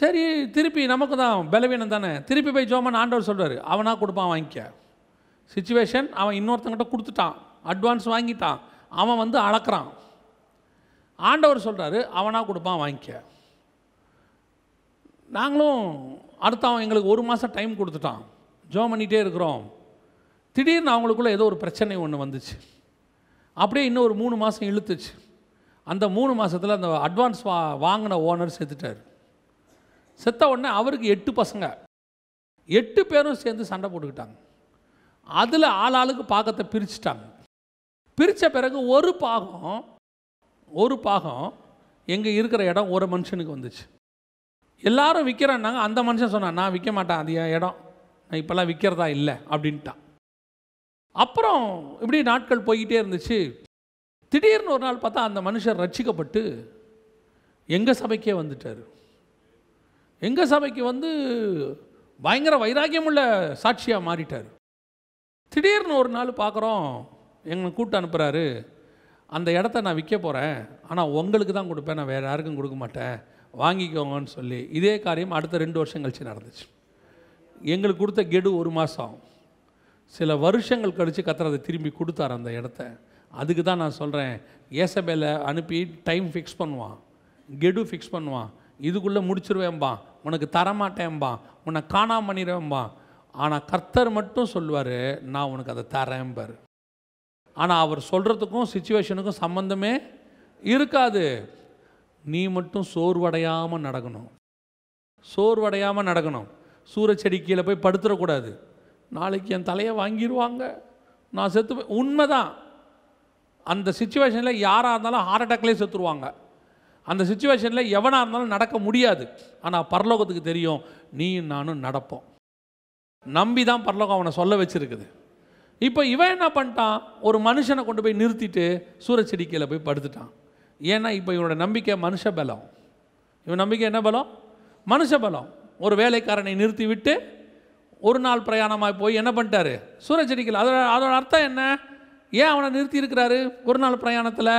S1: சரி திருப்பி நமக்கு தான் பலவீனம் தானே திருப்பி போய் ஜோமன் ஆண்டவர் சொல்கிறார் அவனாக கொடுப்பான் வாங்கிக்க சுச்சுவேஷன் அவன் இன்னொருத்தங்கிட்ட கொடுத்துட்டான் அட்வான்ஸ் வாங்கிட்டான் அவன் வந்து அளக்குறான் ஆண்டவர் சொல்கிறாரு அவனாக கொடுப்பான் வாங்கிக்க நாங்களும் அடுத்த அவன் எங்களுக்கு ஒரு மாதம் டைம் கொடுத்துட்டான் ஜோம் பண்ணிகிட்டே இருக்கிறோம் திடீர்னு அவங்களுக்குள்ளே ஏதோ ஒரு பிரச்சனை ஒன்று வந்துச்சு அப்படியே இன்னும் ஒரு மூணு மாதம் இழுத்துச்சு அந்த மூணு மாதத்தில் அந்த அட்வான்ஸ் வா வாங்கின ஓனர் செத்துட்டார் செத்த உடனே அவருக்கு எட்டு பசங்க எட்டு பேரும் சேர்ந்து சண்டை போட்டுக்கிட்டாங்க அதில் ஆள் ஆளுக்கு பாகத்தை பிரிச்சுட்டாங்க பிரித்த பிறகு ஒரு பாகம் ஒரு பாகம் எங்கே இருக்கிற இடம் ஒரு மனுஷனுக்கு வந்துச்சு எல்லாரும் விற்கிறேன்னாங்க அந்த மனுஷன் சொன்னான் நான் விற்க மாட்டேன் அது இடம் இப்போல்லாம் விற்கிறதா இல்லை அப்படின்ட்டான் அப்புறம் இப்படி நாட்கள் போய்கிட்டே இருந்துச்சு திடீர்னு ஒரு நாள் பார்த்தா அந்த மனுஷர் ரட்சிக்கப்பட்டு எங்கள் சபைக்கே வந்துட்டார் எங்கள் சபைக்கு வந்து பயங்கர வைராக்கியம் உள்ள சாட்சியாக மாறிட்டார் திடீர்னு ஒரு நாள் பார்க்குறோம் எங்களை கூப்பிட்டு அனுப்புகிறாரு அந்த இடத்த நான் விற்க போகிறேன் ஆனால் உங்களுக்கு தான் கொடுப்பேன் நான் வேறு யாருக்கும் கொடுக்க மாட்டேன் வாங்கிக்கோங்கன்னு சொல்லி இதே காரியம் அடுத்த ரெண்டு வருஷம் கழிச்சு நடந்துச்சு எங்களுக்கு கொடுத்த கெடு ஒரு மாதம் ஆகும் சில வருஷங்கள் கழித்து கத்திர அதை திரும்பி கொடுத்தார் அந்த இடத்த அதுக்கு தான் நான் சொல்கிறேன் ஏசபேல அனுப்பி டைம் ஃபிக்ஸ் பண்ணுவான் கெடு ஃபிக்ஸ் பண்ணுவான் இதுக்குள்ளே முடிச்சிருவேன்பா உனக்கு தரமாட்டேன்பா உன்னை காணாமல் பண்ணிடுவேன்பா ஆனால் கர்த்தர் மட்டும் சொல்லுவார் நான் உனக்கு அதை தரேன்பார் ஆனால் அவர் சொல்கிறதுக்கும் சுச்சுவேஷனுக்கும் சம்மந்தமே இருக்காது நீ மட்டும் சோர்வடையாமல் நடக்கணும் சோர்வடையாமல் நடக்கணும் சூரச்செடி கீழே போய் படுத்துடக்கூடாது நாளைக்கு என் தலையை வாங்கிடுவாங்க நான் செத்து உண்மை தான் அந்த சுச்சுவேஷனில் யாராக இருந்தாலும் ஹார்ட் அட்டாக்லேயே செத்துருவாங்க அந்த சுச்சுவேஷனில் எவனாக இருந்தாலும் நடக்க முடியாது ஆனால் பரலோகத்துக்கு தெரியும் நீயும் நானும் நடப்போம் நம்பி தான் பரலோகம் அவனை சொல்ல வச்சுருக்குது இப்போ இவன் என்ன பண்ணிட்டான் ஒரு மனுஷனை கொண்டு போய் நிறுத்திட்டு சூரச்செடி கீழே போய் படுத்துட்டான் ஏன்னா இப்போ இவனோட நம்பிக்கை மனுஷ பலம் இவன் நம்பிக்கை என்ன பலம் மனுஷ பலம் ஒரு வேலைக்காரனை நிறுத்திவிட்டு ஒரு நாள் பிரயாணமாக போய் என்ன பண்ணிட்டாரு சூரச்செடிக்கல் அதோட அதோட அர்த்தம் என்ன ஏன் அவனை நிறுத்தி இருக்கிறாரு ஒரு நாள் பிரயாணத்தில்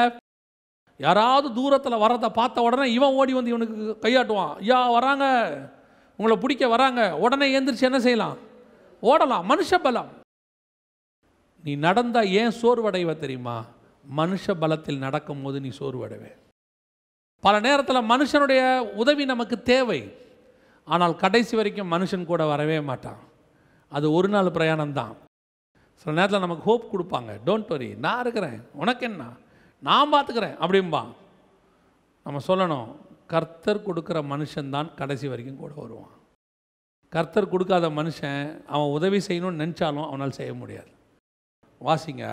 S1: யாராவது தூரத்தில் வரதை பார்த்த உடனே இவன் ஓடி வந்து இவனுக்கு கையாட்டுவான் ஐயா வராங்க உங்களை பிடிக்க வராங்க உடனே ஏந்திரிச்சு என்ன செய்யலாம் ஓடலாம் மனுஷ பலம் நீ நடந்தால் ஏன் சோர்வடைவ தெரியுமா மனுஷ பலத்தில் நடக்கும்போது நீ சோர்வடைவே பல நேரத்தில் மனுஷனுடைய உதவி நமக்கு தேவை ஆனால் கடைசி வரைக்கும் மனுஷன் கூட வரவே மாட்டான் அது ஒரு நாள் பிரயாணம்தான் சில நேரத்தில் நமக்கு ஹோப் கொடுப்பாங்க டோன்ட் வரி நான் இருக்கிறேன் உனக்கு என்ன நான் பார்த்துக்கிறேன் அப்படிம்பா நம்ம சொல்லணும் கர்த்தர் கொடுக்குற மனுஷன்தான் கடைசி வரைக்கும் கூட வருவான் கர்த்தர் கொடுக்காத மனுஷன் அவன் உதவி செய்யணும்னு நினச்சாலும் அவனால் செய்ய முடியாது வாசிங்க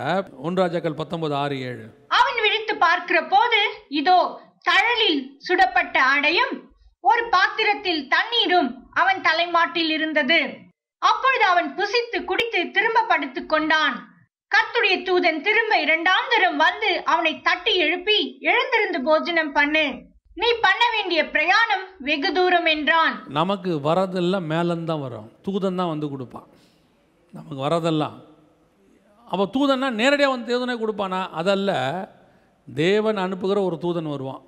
S1: ஒன்றாஜாக்கள் பத்தொன்பது ஆறு ஏழு அவன் விழித்து பார்க்கிற போது இதோ தழலில் சுடப்பட்ட ஆடையும் ஒரு பாத்திரத்தில் தண்ணீரும் அவன் தலைமாட்டில் இருந்தது அப்பொழுது அவன் புசித்து குடித்து திரும்ப படுத்துக் கொண்டான் கத்துடைய தூதன் திரும்ப இரண்டாம் தரம் வந்து அவனை தட்டி எழுப்பி எழுந்திருந்து போஜனம் பண்ணு நீ பண்ண வேண்டிய பிரயாணம் வெகு தூரம் என்றான் நமக்கு வரதெல்லாம் மேலந்தான் வரும் தூதன் தான் வந்து கொடுப்பான் நமக்கு வரதெல்லாம் அப்போ தூதன்னா நேரடியாக வந்து தேவனே கொடுப்பானா அதல்ல தேவன் அனுப்புகிற ஒரு தூதன் வருவான்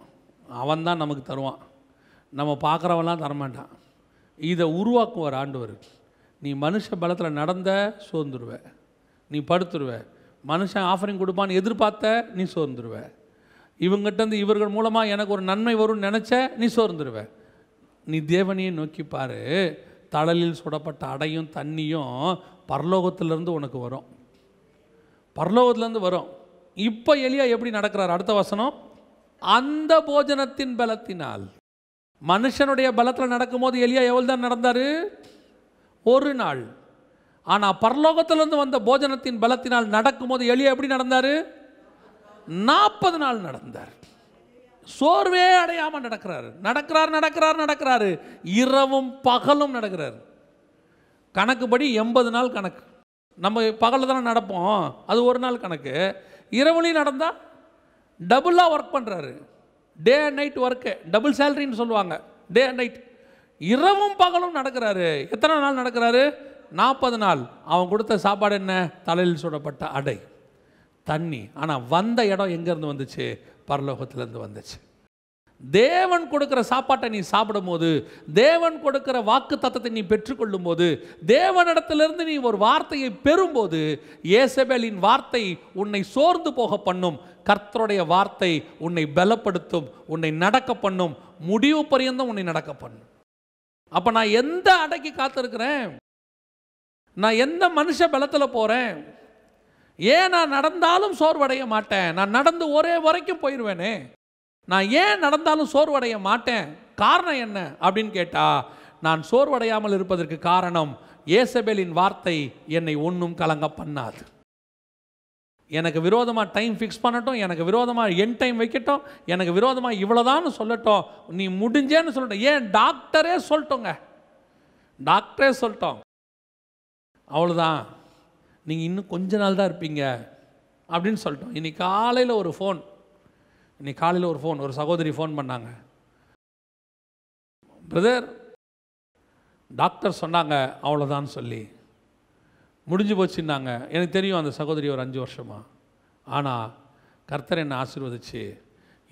S1: அவன் தான் நமக்கு தருவான் நம்ம பார்க்குறவெல்லாம் தரமாட்டான் இதை உருவாக்குவார் ஆண்டவர் நீ மனுஷ பலத்தில் நடந்த சோர்ந்துருவ நீ படுத்துருவ மனுஷன் ஆஃபரிங் கொடுப்பான்னு எதிர்பார்த்த நீ சோர்ந்துருவ இவங்கிட்டேருந்து இவர்கள் மூலமாக எனக்கு ஒரு நன்மை வரும்னு நினச்ச நீ சோர்ந்துருவ நீ தேவனையை நோக்கி பாரு தழலில் சுடப்பட்ட அடையும் தண்ணியும் பரலோகத்திலேருந்து உனக்கு வரும் பரலோகத்துலேருந்து வரும் இப்போ எளியா எப்படி நடக்கிறார் அடுத்த வசனம் அந்த போஜனத்தின் பலத்தினால் மனுஷனுடைய பலத்தில் நடக்கும்போது எலியா எவ்வளோ தான் நடந்தார் ஒரு நாள் ஆனால் பரலோகத்திலிருந்து வந்த போஜனத்தின் பலத்தினால் நடக்கும்போது எலியா எப்படி நடந்தார் நாற்பது நாள் நடந்தார் சோர்வே அடையாமல் நடக்கிறார் நடக்கிறார் நடக்கிறார் நடக்கிறாரு இரவும் பகலும் நடக்கிறார் கணக்குப்படி எண்பது நாள் கணக்கு நம்ம பகலில் தானே நடப்போம் அது ஒரு நாள் கணக்கு இரவுலையும் நடந்தால் டபுளாக ஒர்க் பண்ணுறாரு day and night work double சேலரின்னு சொல்லுவாங்க டே அண்ட் நைட் இரவும் பகலும் நடக்கிறாரு எத்தனை நாள் நடக்கிறாரு நாற்பது நாள் அவன் கொடுத்த சாப்பாடு என்ன தலையில் சுடப்பட்ட அடை தண்ணி ஆனால் வந்த இடம் எங்கேருந்து வந்துச்சு பரலோகத்திலேருந்து வந்துச்சு தேவன் கொடுக்குற சாப்பாட்டை நீ சாப்பிடும் போது தேவன் கொடுக்குற வாக்கு தத்தத்தை நீ பெற்றுக்கொள்ளும் போது தேவனிடத்திலிருந்து நீ ஒரு வார்த்தையை பெறும்போது ஏசபேலின் வார்த்தை உன்னை சோர்ந்து போக பண்ணும் கர்த்தருடைய வார்த்தை உன்னை பலப்படுத்தும் உன்னை நடக்க பண்ணும் முடிவு பரியந்தம் உன்னை நடக்க பண்ணும் அப்போ நான் எந்த அடைக்கு காத்திருக்கிறேன் நான் எந்த மனுஷ பலத்தில் போகிறேன் ஏன் நான் நடந்தாலும் சோர்வடைய மாட்டேன் நான் நடந்து ஒரே வரைக்கும் போயிடுவேனே நான் ஏன் நடந்தாலும் சோர்வடைய மாட்டேன் காரணம் என்ன அப்படின்னு கேட்டால் நான் சோர்வடையாமல் இருப்பதற்கு காரணம் ஏசபேலின் வார்த்தை என்னை ஒன்றும் கலங்க பண்ணாது எனக்கு விரோதமாக டைம் ஃபிக்ஸ் பண்ணட்டும் எனக்கு விரோதமாக என் டைம் வைக்கட்டும் எனக்கு விரோதமாக இவ்வளோதான்னு சொல்லட்டும் நீ முடிஞ்சேன்னு சொல்லட்டும் ஏன் டாக்டரே சொல்லட்டோங்க டாக்டரே சொல்லட்டோம் அவ்வளோதான் நீங்கள் இன்னும் கொஞ்ச நாள் தான் இருப்பீங்க அப்படின்னு சொல்லிட்டோம் இன்றைக்கி காலையில் ஒரு ஃபோன் இன்றைக்கி காலையில் ஒரு ஃபோன் ஒரு சகோதரி ஃபோன் பண்ணாங்க பிரதர் டாக்டர் சொன்னாங்க அவ்வளோதான் சொல்லி முடிஞ்சு போச்சுன்னாங்க எனக்கு தெரியும் அந்த சகோதரி ஒரு அஞ்சு வருஷமாக ஆனால் கர்த்தர் என்னை ஆசீர்வதிச்சு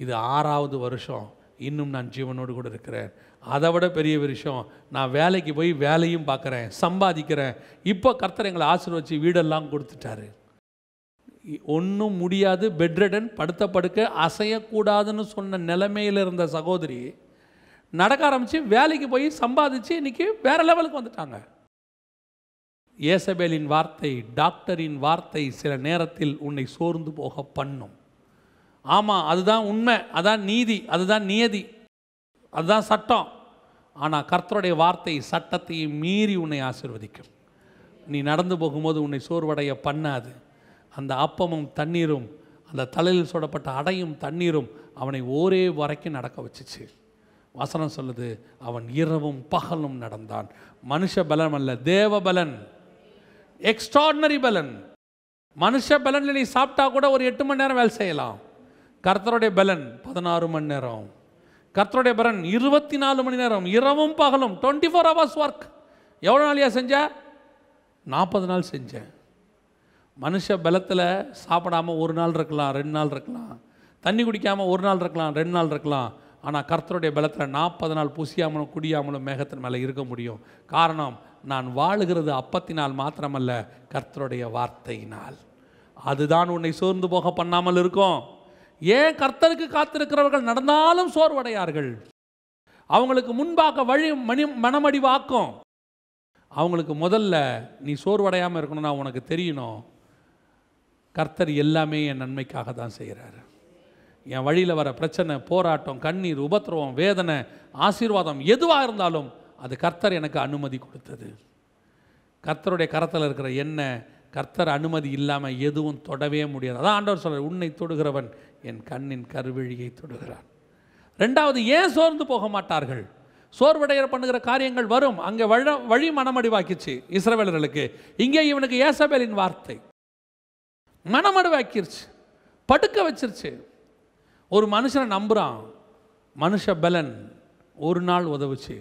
S1: இது ஆறாவது வருஷம் இன்னும் நான் ஜீவனோடு கூட இருக்கிறேன் அதை விட பெரிய விஷயம் நான் வேலைக்கு போய் வேலையும் பார்க்குறேன் சம்பாதிக்கிறேன் இப்போ கர்த்தர் எங்களை ஆசீர்வச்சு வீடெல்லாம் கொடுத்துட்டாரு ஒன்றும் முடியாது பெட்ரெடன் படுத்த படுக்க அசையக்கூடாதுன்னு சொன்ன நிலைமையில் இருந்த சகோதரி நடக்க ஆரம்பித்து வேலைக்கு போய் சம்பாதிச்சு இன்றைக்கி வேறு லெவலுக்கு வந்துட்டாங்க ஏசபேலின் வார்த்தை டாக்டரின் வார்த்தை சில நேரத்தில் உன்னை சோர்ந்து போக பண்ணும் ஆமாம் அதுதான் உண்மை அதுதான் நீதி அதுதான் நியதி அதுதான் சட்டம் ஆனால் கர்த்தருடைய வார்த்தை சட்டத்தையும் மீறி உன்னை ஆசிர்வதிக்கும் நீ நடந்து போகும்போது உன்னை சோர்வடைய பண்ணாது அந்த அப்பமும் தண்ணீரும் அந்த தலையில் சுடப்பட்ட அடையும் தண்ணீரும் அவனை ஒரே வரைக்கும் நடக்க வச்சுச்சு வசனம் சொல்லுது அவன் இரவும் பகலும் நடந்தான் மனுஷ பலம் அல்ல தேவ பலன் எக்ஸ்ட்ராடனரி பலன் மனுஷ பலனில் நீ சாப்பிட்டா கூட ஒரு எட்டு மணி நேரம் வேலை செய்யலாம் கர்த்தருடைய பலன் பதினாறு மணி நேரம் கர்த்தருடைய பலன் இருபத்தி நாலு மணி நேரம் இரவும் பகலும் டுவெண்ட்டி ஃபோர் ஹவர்ஸ் ஒர்க் எவ்வளோ நாளையா செஞ்ச நாற்பது நாள் செஞ்சேன் மனுஷ பலத்தில் சாப்பிடாமல் ஒரு நாள் இருக்கலாம் ரெண்டு நாள் இருக்கலாம் தண்ணி குடிக்காமல் ஒரு நாள் இருக்கலாம் ரெண்டு நாள் இருக்கலாம் ஆனால் கர்த்தருடைய பலத்தில் நாற்பது நாள் புசியாமலும் குடியாமலும் மேகத்தின் மேலே இருக்க முடியும் காரணம் நான் வாழுகிறது அப்பத்தினால் மாத்திரமல்ல கர்த்தருடைய வார்த்தையினால் அதுதான் உன்னை சோர்ந்து போக பண்ணாமல் இருக்கும் ஏன் கர்த்தருக்கு காத்திருக்கிறவர்கள் நடந்தாலும் சோர்வடையார்கள் அவங்களுக்கு முன்பாக வழி மணி மனமடிவாக்கும் அவங்களுக்கு முதல்ல நீ சோர்வடையாமல் இருக்கணும்னா உனக்கு தெரியணும் கர்த்தர் எல்லாமே என் நன்மைக்காக தான் செய்கிறாரு என் வழியில் வர பிரச்சனை போராட்டம் கண்ணீர் உபத்திரவம் வேதனை ஆசீர்வாதம் எதுவாக இருந்தாலும் அது கர்த்தர் எனக்கு அனுமதி கொடுத்தது கர்த்தருடைய கரத்தில் இருக்கிற என்ன கர்த்தர் அனுமதி இல்லாமல் எதுவும் தொடவே முடியாது அதான் ஆண்டவர் சொல்கிறார் உன்னை தொடுகிறவன் என் கண்ணின் கருவிழியை தொடுகிறான் ரெண்டாவது ஏன் சோர்ந்து போக மாட்டார்கள் சோர்வடையர் பண்ணுகிற காரியங்கள் வரும் அங்கே வழ வழி மனமடிவாக்கிச்சு இஸ்ரவேலர்களுக்கு இங்கே இவனுக்கு ஏசபேலின் வார்த்தை மனமடிவாக்கிருச்சு படுக்க வச்சிருச்சு ஒரு மனுஷனை நம்புகிறான் மனுஷ பலன் ஒரு நாள் உதவுச்சு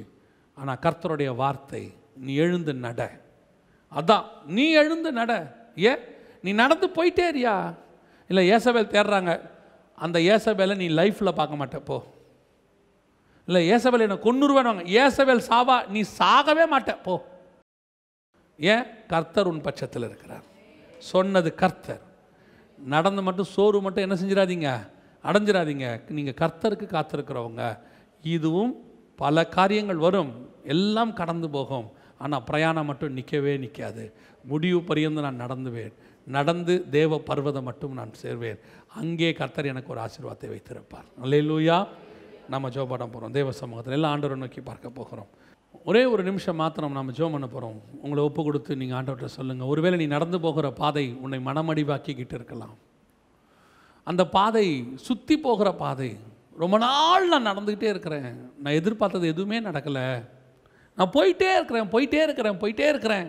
S1: ஆனால் கர்த்தருடைய வார்த்தை நீ எழுந்து நட அதான் நீ எழுந்து நட ஏ நீ நடந்து போயிட்டே இருயா இல்லை ஏசபேல் தேடுறாங்க அந்த ஏசபேலை நீ லைஃப்பில் பார்க்க போ இல்லை ஏசபேல் என்னை கொன்னுருவேன் ஏசபேல் சாவா நீ சாகவே மாட்ட போ ஏன் கர்த்தர் உன் பட்சத்தில் இருக்கிறார் சொன்னது கர்த்தர் நடந்து மட்டும் சோறு மட்டும் என்ன செஞ்சிடாதீங்க அடைஞ்சிடாதீங்க நீங்கள் கர்த்தருக்கு காத்திருக்கிறவங்க இதுவும் பல காரியங்கள் வரும் எல்லாம் கடந்து போகும் ஆனால் பிரயாணம் மட்டும் நிற்கவே நிற்காது முடிவு பரியந்து நான் நடந்துவேன் நடந்து தேவ பர்வதம் மட்டும் நான் சேர்வேன் அங்கே கர்த்தர் எனக்கு ஒரு ஆசீர்வாதத்தை வைத்திருப்பார் அல்லையிலூயா நம்ம ஜோ பண்ண போகிறோம் தேவ சமூகத்தில் எல்லாம் ஆண்டவரை நோக்கி பார்க்க போகிறோம் ஒரே ஒரு நிமிஷம் மாத்திரம் நம்ம ஜோ பண்ண போகிறோம் உங்களை ஒப்பு கொடுத்து நீங்கள் ஆண்டவர்கிட்ட சொல்லுங்கள் ஒருவேளை நீ நடந்து போகிற பாதை உன்னை மனமடிவாக்கிக்கிட்டு இருக்கலாம் அந்த பாதை சுற்றி போகிற பாதை ரொம்ப நாள் நான் நடந்துக்கிட்டே இருக்கிறேன் நான் எதிர்பார்த்தது எதுவுமே நடக்கலை நான் போயிட்டே இருக்கிறேன் போயிட்டே இருக்கிறேன் போயிட்டே இருக்கிறேன்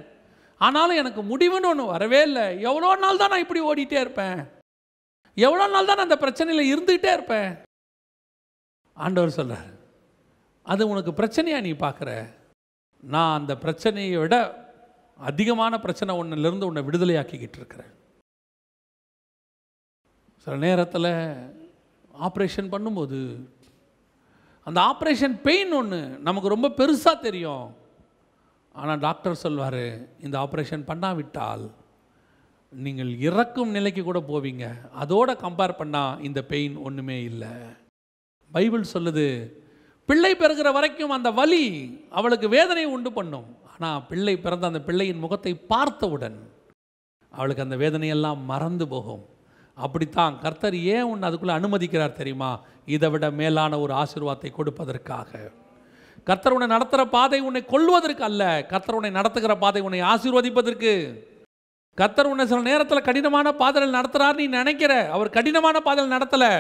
S1: ஆனாலும் எனக்கு முடிவுன்னு ஒன்று வரவே இல்லை எவ்வளோ நாள் தான் நான் இப்படி ஓடிட்டே இருப்பேன் எவ்வளோ நாள் தான் நான் அந்த பிரச்சனையில் இருந்துக்கிட்டே இருப்பேன் ஆண்டவர் சொல்கிறார் அது உனக்கு பிரச்சனையாக நீ பார்க்குற நான் அந்த பிரச்சனையை விட அதிகமான பிரச்சனை ஒன்றிலிருந்து உன்னை விடுதலையாக்கிக்கிட்டு இருக்கிறேன் சில நேரத்தில் ஆப்ரேஷன் பண்ணும்போது அந்த ஆப்ரேஷன் பெயின் ஒன்று நமக்கு ரொம்ப பெருசாக தெரியும் ஆனால் டாக்டர் சொல்வார் இந்த ஆப்ரேஷன் பண்ணாவிட்டால் நீங்கள் இறக்கும் நிலைக்கு கூட போவீங்க அதோடு கம்பேர் பண்ணால் இந்த பெயின் ஒன்றுமே இல்லை பைபிள் சொல்லுது பிள்ளை பிறகுற வரைக்கும் அந்த வலி அவளுக்கு வேதனை உண்டு பண்ணும் ஆனால் பிள்ளை பிறந்த அந்த பிள்ளையின் முகத்தை பார்த்தவுடன் அவளுக்கு அந்த வேதனையெல்லாம் மறந்து போகும் அப்படித்தான் கர்த்தர் ஏன் உன்னை அதுக்குள்ளே அனுமதிக்கிறார் தெரியுமா இதை விட மேலான ஒரு ஆசீர்வாதத்தை கொடுப்பதற்காக கர்த்தர் உன்னை நடத்துகிற பாதை உன்னை கொள்வதற்கு அல்ல கர்த்தர் உன்னை நடத்துகிற பாதை உன்னை ஆசீர்வதிப்பதற்கு கர்த்தர் உன்னை சில நேரத்தில் கடினமான பாதையில் நடத்துகிறார் நீ நினைக்கிற அவர் கடினமான பாதையில் நடத்தலை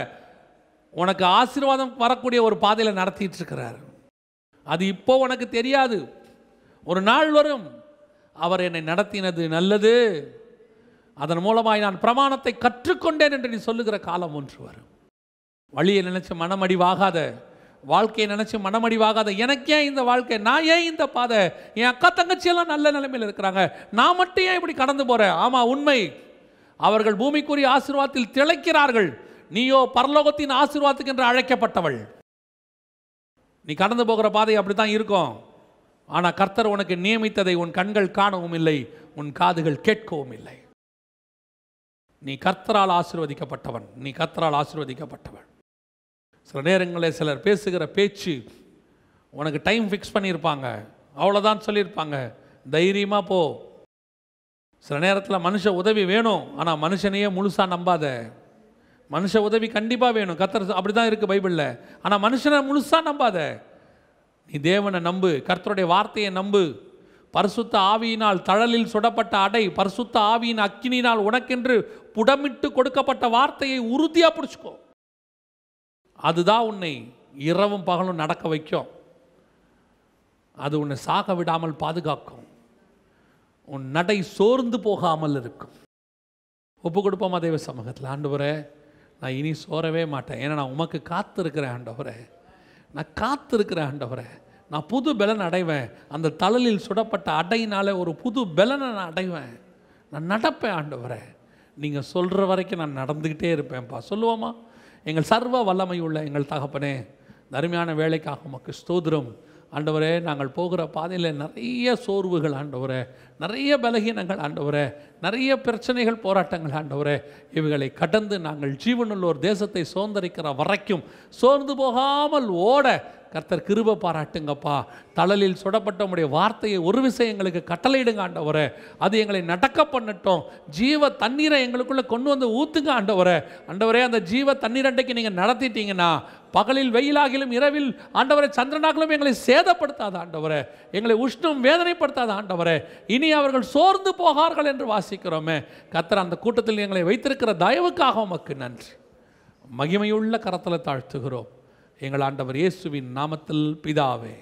S1: உனக்கு ஆசீர்வாதம் வரக்கூடிய ஒரு பாதையில் நடத்திட்டு இருக்கிறார் அது இப்போ உனக்கு தெரியாது ஒரு நாள் வரும் அவர் என்னை நடத்தினது நல்லது அதன் மூலமாய் நான் பிரமாணத்தை கற்றுக்கொண்டேன் என்று நீ சொல்லுகிற காலம் ஒன்று வரும் வழியை நினைச்சு மனமடிவாகாத வாழ்க்கையை நினச்சி மனமடிவாகாத எனக்கு ஏன் இந்த வாழ்க்கை நான் ஏன் இந்த பாதை என் அக்கா தங்கச்சியெல்லாம் நல்ல நிலைமையில் இருக்கிறாங்க நான் மட்டும் ஏன் இப்படி கடந்து போறேன் ஆமாம் உண்மை அவர்கள் பூமிக்குரிய ஆசீர்வாதத்தில் திளைக்கிறார்கள் நீயோ பரலோகத்தின் ஆசீர்வாதத்துக்கு என்று அழைக்கப்பட்டவள் நீ கடந்து போகிற பாதை அப்படி தான் இருக்கும் ஆனால் கர்த்தர் உனக்கு நியமித்ததை உன் கண்கள் காணவும் இல்லை உன் காதுகள் கேட்கவும் இல்லை நீ கர்த்தரால் ஆசிர்வதிக்கப்பட்டவன் நீ கர்த்தரால் ஆசிர்வதிக்கப்பட்டவன் சில நேரங்களில் சிலர் பேசுகிற பேச்சு உனக்கு டைம் ஃபிக்ஸ் பண்ணியிருப்பாங்க அவ்வளோதான் சொல்லியிருப்பாங்க தைரியமாக போ சில நேரத்தில் மனுஷ உதவி வேணும் ஆனால் மனுஷனையே முழுசாக நம்பாத மனுஷ உதவி கண்டிப்பாக வேணும் கத்தர் அப்படி தான் இருக்குது பைபிளில் ஆனால் மனுஷனை முழுசாக நம்பாத நீ தேவனை நம்பு கர்த்தருடைய வார்த்தையை நம்பு பரிசுத்த ஆவியினால் தழலில் சுடப்பட்ட அடை பரிசுத்த ஆவியின் அக்கினினால் உனக்கென்று புடமிட்டு கொடுக்கப்பட்ட வார்த்தையை உறுதியாக பிடிச்சிக்கோ அதுதான் உன்னை இரவும் பகலும் நடக்க வைக்கும் அது உன்னை சாக விடாமல் பாதுகாக்கும் உன் நடை சோர்ந்து போகாமல் இருக்கும் ஒப்பு கொடுப்போம் தெய்வ சமூகத்தில் ஆண்டவரே நான் இனி சோரவே மாட்டேன் ஏன்னா நான் உமக்கு காத்திருக்கிறேன் ஆண்டவரே நான் காத்திருக்கிறேன் ஆண்டவரே நான் புது பலன் அடைவேன் அந்த தளலில் சுடப்பட்ட அடையினால ஒரு புது பலனை நான் அடைவேன் நான் நடப்பேன் ஆண்டவரே நீங்கள் சொல்கிற வரைக்கும் நான் நடந்துக்கிட்டே இருப்பேன்ப்பா சொல்லுவோமா எங்கள் சர்வ வல்லமை உள்ள எங்கள் தகப்பனே அருமையான வேலைக்காக உமக்கு ஸ்தோதிரம் ஆண்டவரே நாங்கள் போகிற பாதையில் நிறைய சோர்வுகள் ஆண்டவரே நிறைய பலகீனங்கள் ஆண்டவரே நிறைய பிரச்சனைகள் போராட்டங்கள் ஆண்டவரே இவைகளை கடந்து நாங்கள் ஜீவனுள்ளோர் தேசத்தை சுதந்திரிக்கிற வரைக்கும் சோர்ந்து போகாமல் ஓட கர்த்தர் கிருப பாராட்டுங்கப்பா தளலில் சுடப்பட்ட உடைய வார்த்தையை ஒரு விஷயம் எங்களுக்கு கட்டளையிடுங்க ஆண்டவர அது எங்களை நடக்க பண்ணட்டும் ஜீவ தண்ணீரை எங்களுக்குள்ளே கொண்டு வந்து ஊற்றுங்க ஆண்டவர ஆண்டவரே அந்த ஜீவ தண்ணீரண்டைக்கு நீங்கள் நடத்திட்டீங்கன்னா பகலில் வெயிலாகிலும் இரவில் ஆண்டவரை சந்திரனாகிலும் எங்களை சேதப்படுத்தாத ஆண்டவர எங்களை உஷ்ணம் வேதனைப்படுத்தாத ஆண்டவர இனி அவர்கள் சோர்ந்து போகார்கள் என்று வாசிக்கிறோமே கர்த்தர் அந்த கூட்டத்தில் எங்களை வைத்திருக்கிற தயவுக்காக உமக்கு நன்றி மகிமையுள்ள கரத்தில் தாழ்த்துகிறோம் எங்கள் ஆண்டவர் இயேசுவின் நாமத்தில் பிதாவே